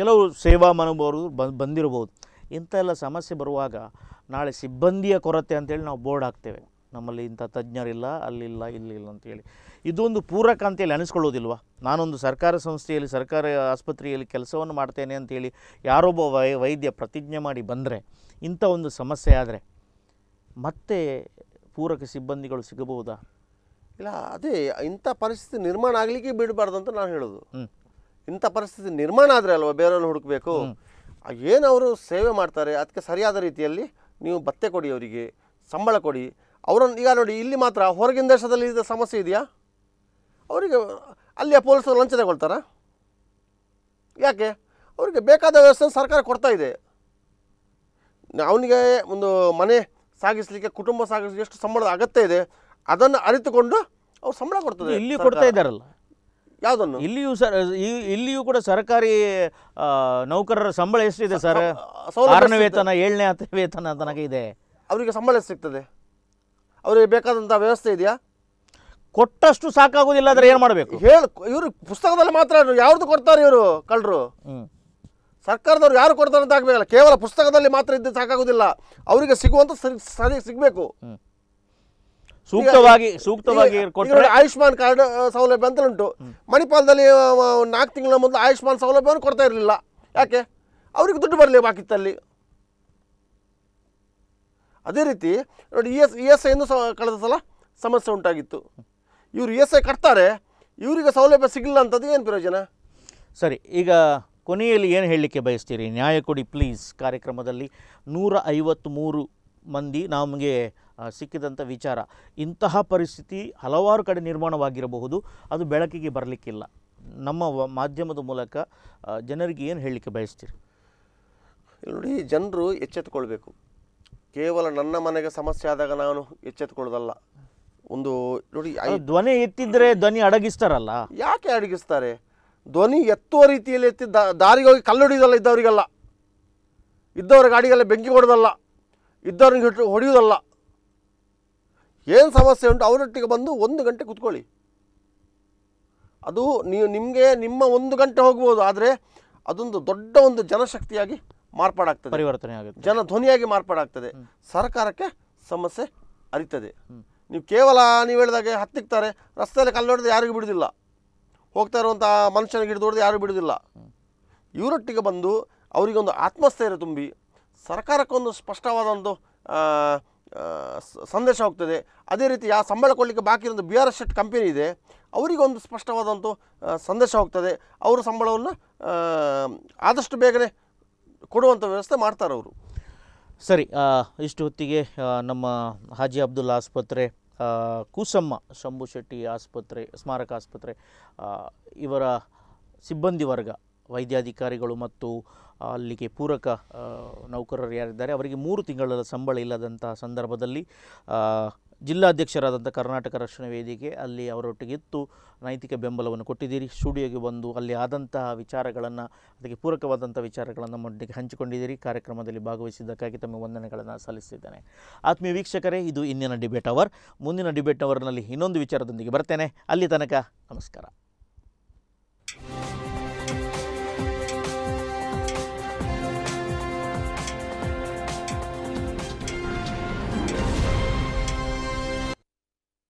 ಕೆಲವು ಸೇವಾ ಮನೋಭಾವರು ಬಂದಿರಬಹುದು ಇಂಥ ಎಲ್ಲ ಸಮಸ್ಯೆ ಬರುವಾಗ ನಾಳೆ ಸಿಬ್ಬಂದಿಯ ಕೊರತೆ ಅಂತೇಳಿ ನಾವು ಬೋರ್ಡ್ ಹಾಕ್ತೇವೆ ನಮ್ಮಲ್ಲಿ ಇಂಥ ತಜ್ಞರಿಲ್ಲ ಅಲ್ಲಿಲ್ಲ ಇಲ್ಲಿಲ್ಲ ಅಂತೇಳಿ ಇದೊಂದು ಪೂರಕ ಅಂತೇಳಿ ಅನಿಸ್ಕೊಳ್ಳೋದಿಲ್ವ ನಾನೊಂದು ಸರ್ಕಾರ ಸಂಸ್ಥೆಯಲ್ಲಿ ಸರ್ಕಾರಿ ಆಸ್ಪತ್ರೆಯಲ್ಲಿ ಕೆಲಸವನ್ನು ಮಾಡ್ತೇನೆ ಅಂತೇಳಿ ಯಾರೊಬ್ಬ ವೈ ವೈದ್ಯ ಪ್ರತಿಜ್ಞೆ ಮಾಡಿ ಬಂದರೆ ಇಂಥ ಒಂದು ಸಮಸ್ಯೆ ಆದರೆ ಮತ್ತೆ ಪೂರಕ ಸಿಬ್ಬಂದಿಗಳು ಸಿಗಬಹುದಾ ಇಲ್ಲ ಅದೇ ಇಂಥ ಪರಿಸ್ಥಿತಿ ನಿರ್ಮಾಣ ಆಗಲಿಕ್ಕೆ ಬಿಡಬಾರ್ದು ಅಂತ ನಾನು ಹೇಳೋದು ಇಂಥ ಪರಿಸ್ಥಿತಿ ನಿರ್ಮಾಣ ಆದರೆ ಅಲ್ವಾ ಬೇರೆಯವ್ರನ್ನ ಹುಡುಕಬೇಕು ಏನು ಅವರು ಸೇವೆ ಮಾಡ್ತಾರೆ ಅದಕ್ಕೆ ಸರಿಯಾದ ರೀತಿಯಲ್ಲಿ ನೀವು ಭತ್ತೆ ಕೊಡಿ ಅವರಿಗೆ ಸಂಬಳ ಕೊಡಿ ಅವರನ್ನು ಈಗ ನೋಡಿ ಇಲ್ಲಿ ಮಾತ್ರ ಹೊರಗಿನ ದೇಶದಲ್ಲಿ ಇದ್ದ ಸಮಸ್ಯೆ ಇದೆಯಾ ಅವರಿಗೆ ಅಲ್ಲಿಯ ಪೊಲೀಸರು ಲಂಚ ತಗೊಳ್ತಾರಾ ಯಾಕೆ ಅವರಿಗೆ ಬೇಕಾದ ವ್ಯವಸ್ಥೆ ಸರ್ಕಾರ ಕೊಡ್ತಾ ಇದೆ ಅವನಿಗೆ ಒಂದು ಮನೆ ಸಾಗಿಸಲಿಕ್ಕೆ ಕುಟುಂಬ ಸಾಗಿಸಲಿಕ್ಕೆ ಎಷ್ಟು ಸಂಬಳ ಅಗತ್ಯ ಇದೆ ಅದನ್ನು ಅರಿತುಕೊಂಡು ಅವ್ರು ಸಂಬಳ ಕೊಡ್ತದೆ ಇಲ್ಲಿ ಕೊಡ್ತಾ ಇದ್ದಾರಲ್ಲ ಯಾವುದನ್ನು ಇಲ್ಲಿಯೂ ಸರ್ ಇಲ್ಲಿಯೂ ಕೂಡ ಸರ್ಕಾರಿ ನೌಕರರ ಸಂಬಳ ಎಷ್ಟಿದೆ ಸರ್ ವೇತನ ಏಳನೇ ಹತ್ತನೇ ವೇತನ ತನಕ ಇದೆ ಅವರಿಗೆ ಸಂಬಳ ಸಿಗ್ತದೆ ಅವರಿಗೆ ಬೇಕಾದಂಥ ವ್ಯವಸ್ಥೆ ಇದೆಯಾ ಕೊಟ್ಟಷ್ಟು ಸಾಕಾಗೋದಿಲ್ಲ ಅಂದರೆ ಏನು ಮಾಡಬೇಕು ಹೇಳಿ ಇವರು ಪುಸ್ತಕದಲ್ಲಿ ಮಾತ್ರ ಯಾರ್ದು ಕೊಡ್ತಾರೆ ಇವರು ಕಳ್ಳರು ಸರ್ಕಾರದವ್ರು ಯಾರು ಕೊಡ್ತಾರೆ ಅಂತ ಆಗಬೇಕಲ್ಲ ಕೇವಲ ಪುಸ್ತಕದಲ್ಲಿ ಮಾತ್ರ ಇದ್ದು ಸಾಕಾಗೋದಿಲ್ಲ ಅವರಿಗೆ ಸಿಗುವಂಥ ಸರಿ ಸರಿ ಸಿಗಬೇಕು ಸೂಕ್ತವಾಗಿ ಸೂಕ್ತವಾಗಿ ಆಯುಷ್ಮಾನ್ ಕಾರ್ಡ್ ಸೌಲಭ್ಯ ಅಂತ ಉಂಟು ಮಣಿಪಾಲದಲ್ಲಿ ನಾಲ್ಕು ತಿಂಗಳ ಮೊದಲು ಆಯುಷ್ಮಾನ್ ಸೌಲಭ್ಯವನ್ನು ಕೊಡ್ತಾ ಇರಲಿಲ್ಲ ಯಾಕೆ ಅವ್ರಿಗೆ ದುಡ್ಡು ಬರಲಿ ಬಾಕಿತ್ತಲ್ಲಿ ಅದೇ ರೀತಿ ನೋಡಿ ಇ ಎಸ್ ಇ ಎಸ್ ಐನು ಸಹ ಕಳೆದ ಸಲ ಸಮಸ್ಯೆ ಉಂಟಾಗಿತ್ತು ಇವರು ಇ ಎಸ್ ಐ ಕಟ್ತಾರೆ ಇವರಿಗೆ ಸೌಲಭ್ಯ ಸಿಗಲಿಲ್ಲ ಅಂತದ್ದು ಏನು ಪ್ರಯೋಜನ ಸರಿ ಈಗ ಕೊನೆಯಲ್ಲಿ ಏನು ಹೇಳಲಿಕ್ಕೆ ಬಯಸ್ತೀರಿ ನ್ಯಾಯ ಕೊಡಿ ಪ್ಲೀಸ್ ಕಾರ್ಯಕ್ರಮದಲ್ಲಿ ನೂರ ಐವತ್ತ್ಮೂರು ಮಂದಿ ನಮಗೆ ಸಿಕ್ಕಿದಂಥ ವಿಚಾರ ಇಂತಹ ಪರಿಸ್ಥಿತಿ ಹಲವಾರು ಕಡೆ ನಿರ್ಮಾಣವಾಗಿರಬಹುದು ಅದು ಬೆಳಕಿಗೆ ಬರಲಿಕ್ಕಿಲ್ಲ ನಮ್ಮ ಮಾಧ್ಯಮದ ಮೂಲಕ ಜನರಿಗೆ ಏನು ಹೇಳಲಿಕ್ಕೆ ಬಯಸ್ತೀರಿ ನೋಡಿ ಜನರು ಎಚ್ಚೆತ್ತುಕೊಳ್ಬೇಕು ಕೇವಲ ನನ್ನ ಮನೆಗೆ ಸಮಸ್ಯೆ ಆದಾಗ ನಾನು ಎಚ್ಚೆತ್ತುಕೊಳ್ಳೋದಲ್ಲ ಒಂದು ನೋಡಿ ಧ್ವನಿ ಎತ್ತಿದ್ರೆ ಧ್ವನಿ ಅಡಗಿಸ್ತಾರಲ್ಲ ಯಾಕೆ ಅಡಗಿಸ್ತಾರೆ ಧ್ವನಿ ಎತ್ತುವ ರೀತಿಯಲ್ಲಿ ಎತ್ತಿ ದಾರಿಗೋಗಿ ಹೋಗಿ ಕಲ್ಲೊಡಿಯೋದಲ್ಲ ಇದ್ದವರಿಗೆಲ್ಲ ಇದ್ದವ್ರ ಗಾಡಿಗೆಲ್ಲ ಬೆಂಕಿ ಹೊಡೋದಲ್ಲ ಇದ್ದವ್ರಿಗೆ ಹಿಟ್ಟು ಹೊಡೆಯೋದಲ್ಲ ಏನು ಸಮಸ್ಯೆ ಉಂಟು ಅವರೊಟ್ಟಿಗೆ ಬಂದು ಒಂದು ಗಂಟೆ ಕೂತ್ಕೊಳ್ಳಿ ಅದು ನೀವು ನಿಮಗೆ ನಿಮ್ಮ ಒಂದು ಗಂಟೆ ಹೋಗ್ಬೋದು ಆದರೆ ಅದೊಂದು ದೊಡ್ಡ ಒಂದು ಜನಶಕ್ತಿಯಾಗಿ ಮಾರ್ಪಾಡಾಗ್ತದೆ ಪರಿವರ್ತನೆ ಆಗುತ್ತೆ ಜನ ಧ್ವನಿಯಾಗಿ ಮಾರ್ಪಾಡಾಗ್ತದೆ ಸರ್ಕಾರಕ್ಕೆ ಸಮಸ್ಯೆ ಅರಿತದೆ ನೀವು ಕೇವಲ ನೀವು ಹೇಳಿದಾಗೆ ಹತ್ತಿಕ್ತಾರೆ ರಸ್ತೆಯಲ್ಲಿ ಕಲ್ಲೊಡೆದು ಯಾರಿಗೂ ಬಿಡೋದಿಲ್ಲ ಹೋಗ್ತಾ ಇರುವಂಥ ಮನುಷ್ಯನಿಗೆ ಹಿಡಿದು ಹೊಡೆದು ಯಾರೂ ಬಿಡೋದಿಲ್ಲ ಇವರೊಟ್ಟಿಗೆ ಬಂದು ಅವರಿಗೊಂದು ಆತ್ಮಸ್ಥೈರ್ಯ ತುಂಬಿ ಸರ್ಕಾರಕ್ಕೊಂದು ಸ್ಪಷ್ಟವಾದ ಒಂದು ಸಂದೇಶ ಹೋಗ್ತದೆ ಅದೇ ರೀತಿ ಆ ಸಂಬಳ ಕೊಡಲಿಕ್ಕೆ ಬಾಕಿ ಇರೋದು B R S Shetty company ಇದೆ ಅವರಿಗೊಂದು ಸ್ಪಷ್ಟವಾದಂಥ ಸಂದೇಶ ಹೋಗ್ತದೆ ಅವರ ಸಂಬಳವನ್ನು ಆದಷ್ಟು ಬೇಗನೆ ಕೊಡುವಂಥ ವ್ಯವಸ್ಥೆ ಮಾಡ್ತಾರೆ ಅವರು ಸರಿ ಇಷ್ಟು ಹೊತ್ತಿಗೆ ನಮ್ಮ ಹಾಜಿ ಅಬ್ದುಲ್ ಆಸ್ಪತ್ರೆ ಕೂಸಮ್ಮ ಶಂಭು ಶೆಟ್ಟಿ ಆಸ್ಪತ್ರೆ ಸ್ಮಾರಕ ಆಸ್ಪತ್ರೆ ಇವರ ಸಿಬ್ಬಂದಿ ವರ್ಗ ವೈದ್ಯಾಧಿಕಾರಿಗಳು ಮತ್ತು ಅಲ್ಲಿಗೆ ಪೂರಕ ನೌಕರರು ಯಾರಿದ್ದಾರೆ ಅವರಿಗೆ ಮೂರು ತಿಂಗಳ ಸಂಬಳ ಇಲ್ಲದಂಥ ಸಂದರ್ಭದಲ್ಲಿ ಜಿಲ್ಲಾಧ್ಯಕ್ಷರಾದಂಥ ಕರ್ನಾಟಕ ರಕ್ಷಣಾ ವೇದಿಕೆ ಅಲ್ಲಿ ಅವರೊಟ್ಟಿಗೆ ಇತ್ತು ನೈತಿಕ ಬೆಂಬಲವನ್ನು ಕೊಟ್ಟಿದ್ದೀರಿ ಸ್ಟುಡಿಯೋಗೆ ಬಂದು ಅಲ್ಲಿ ಆದಂತಹ ವಿಚಾರಗಳನ್ನು ಅದಕ್ಕೆ ಪೂರಕವಾದಂಥ ವಿಚಾರಗಳನ್ನು ಮಟ್ಟಿಗೆ ಹಂಚಿಕೊಂಡಿದ್ದೀರಿ ಕಾರ್ಯಕ್ರಮದಲ್ಲಿ ಭಾಗವಹಿಸಿದ್ದಕ್ಕಾಗಿ ತಮ್ಮ ವಂದನೆಗಳನ್ನು ಸಲ್ಲಿಸಿದ್ದೇನೆ ಆತ್ಮೀಯ ವೀಕ್ಷಕರೇ ಇದು ಇಂದಿನ ಡಿಬೇಟ್ ಅವರ್ ಮುಂದಿನ ಡಿಬೇಟ್ ಅವರ್ನಲ್ಲಿ ಇನ್ನೊಂದು ವಿಚಾರದೊಂದಿಗೆ ಬರ್ತೇನೆ ಅಲ್ಲಿ ತನಕ ನಮಸ್ಕಾರ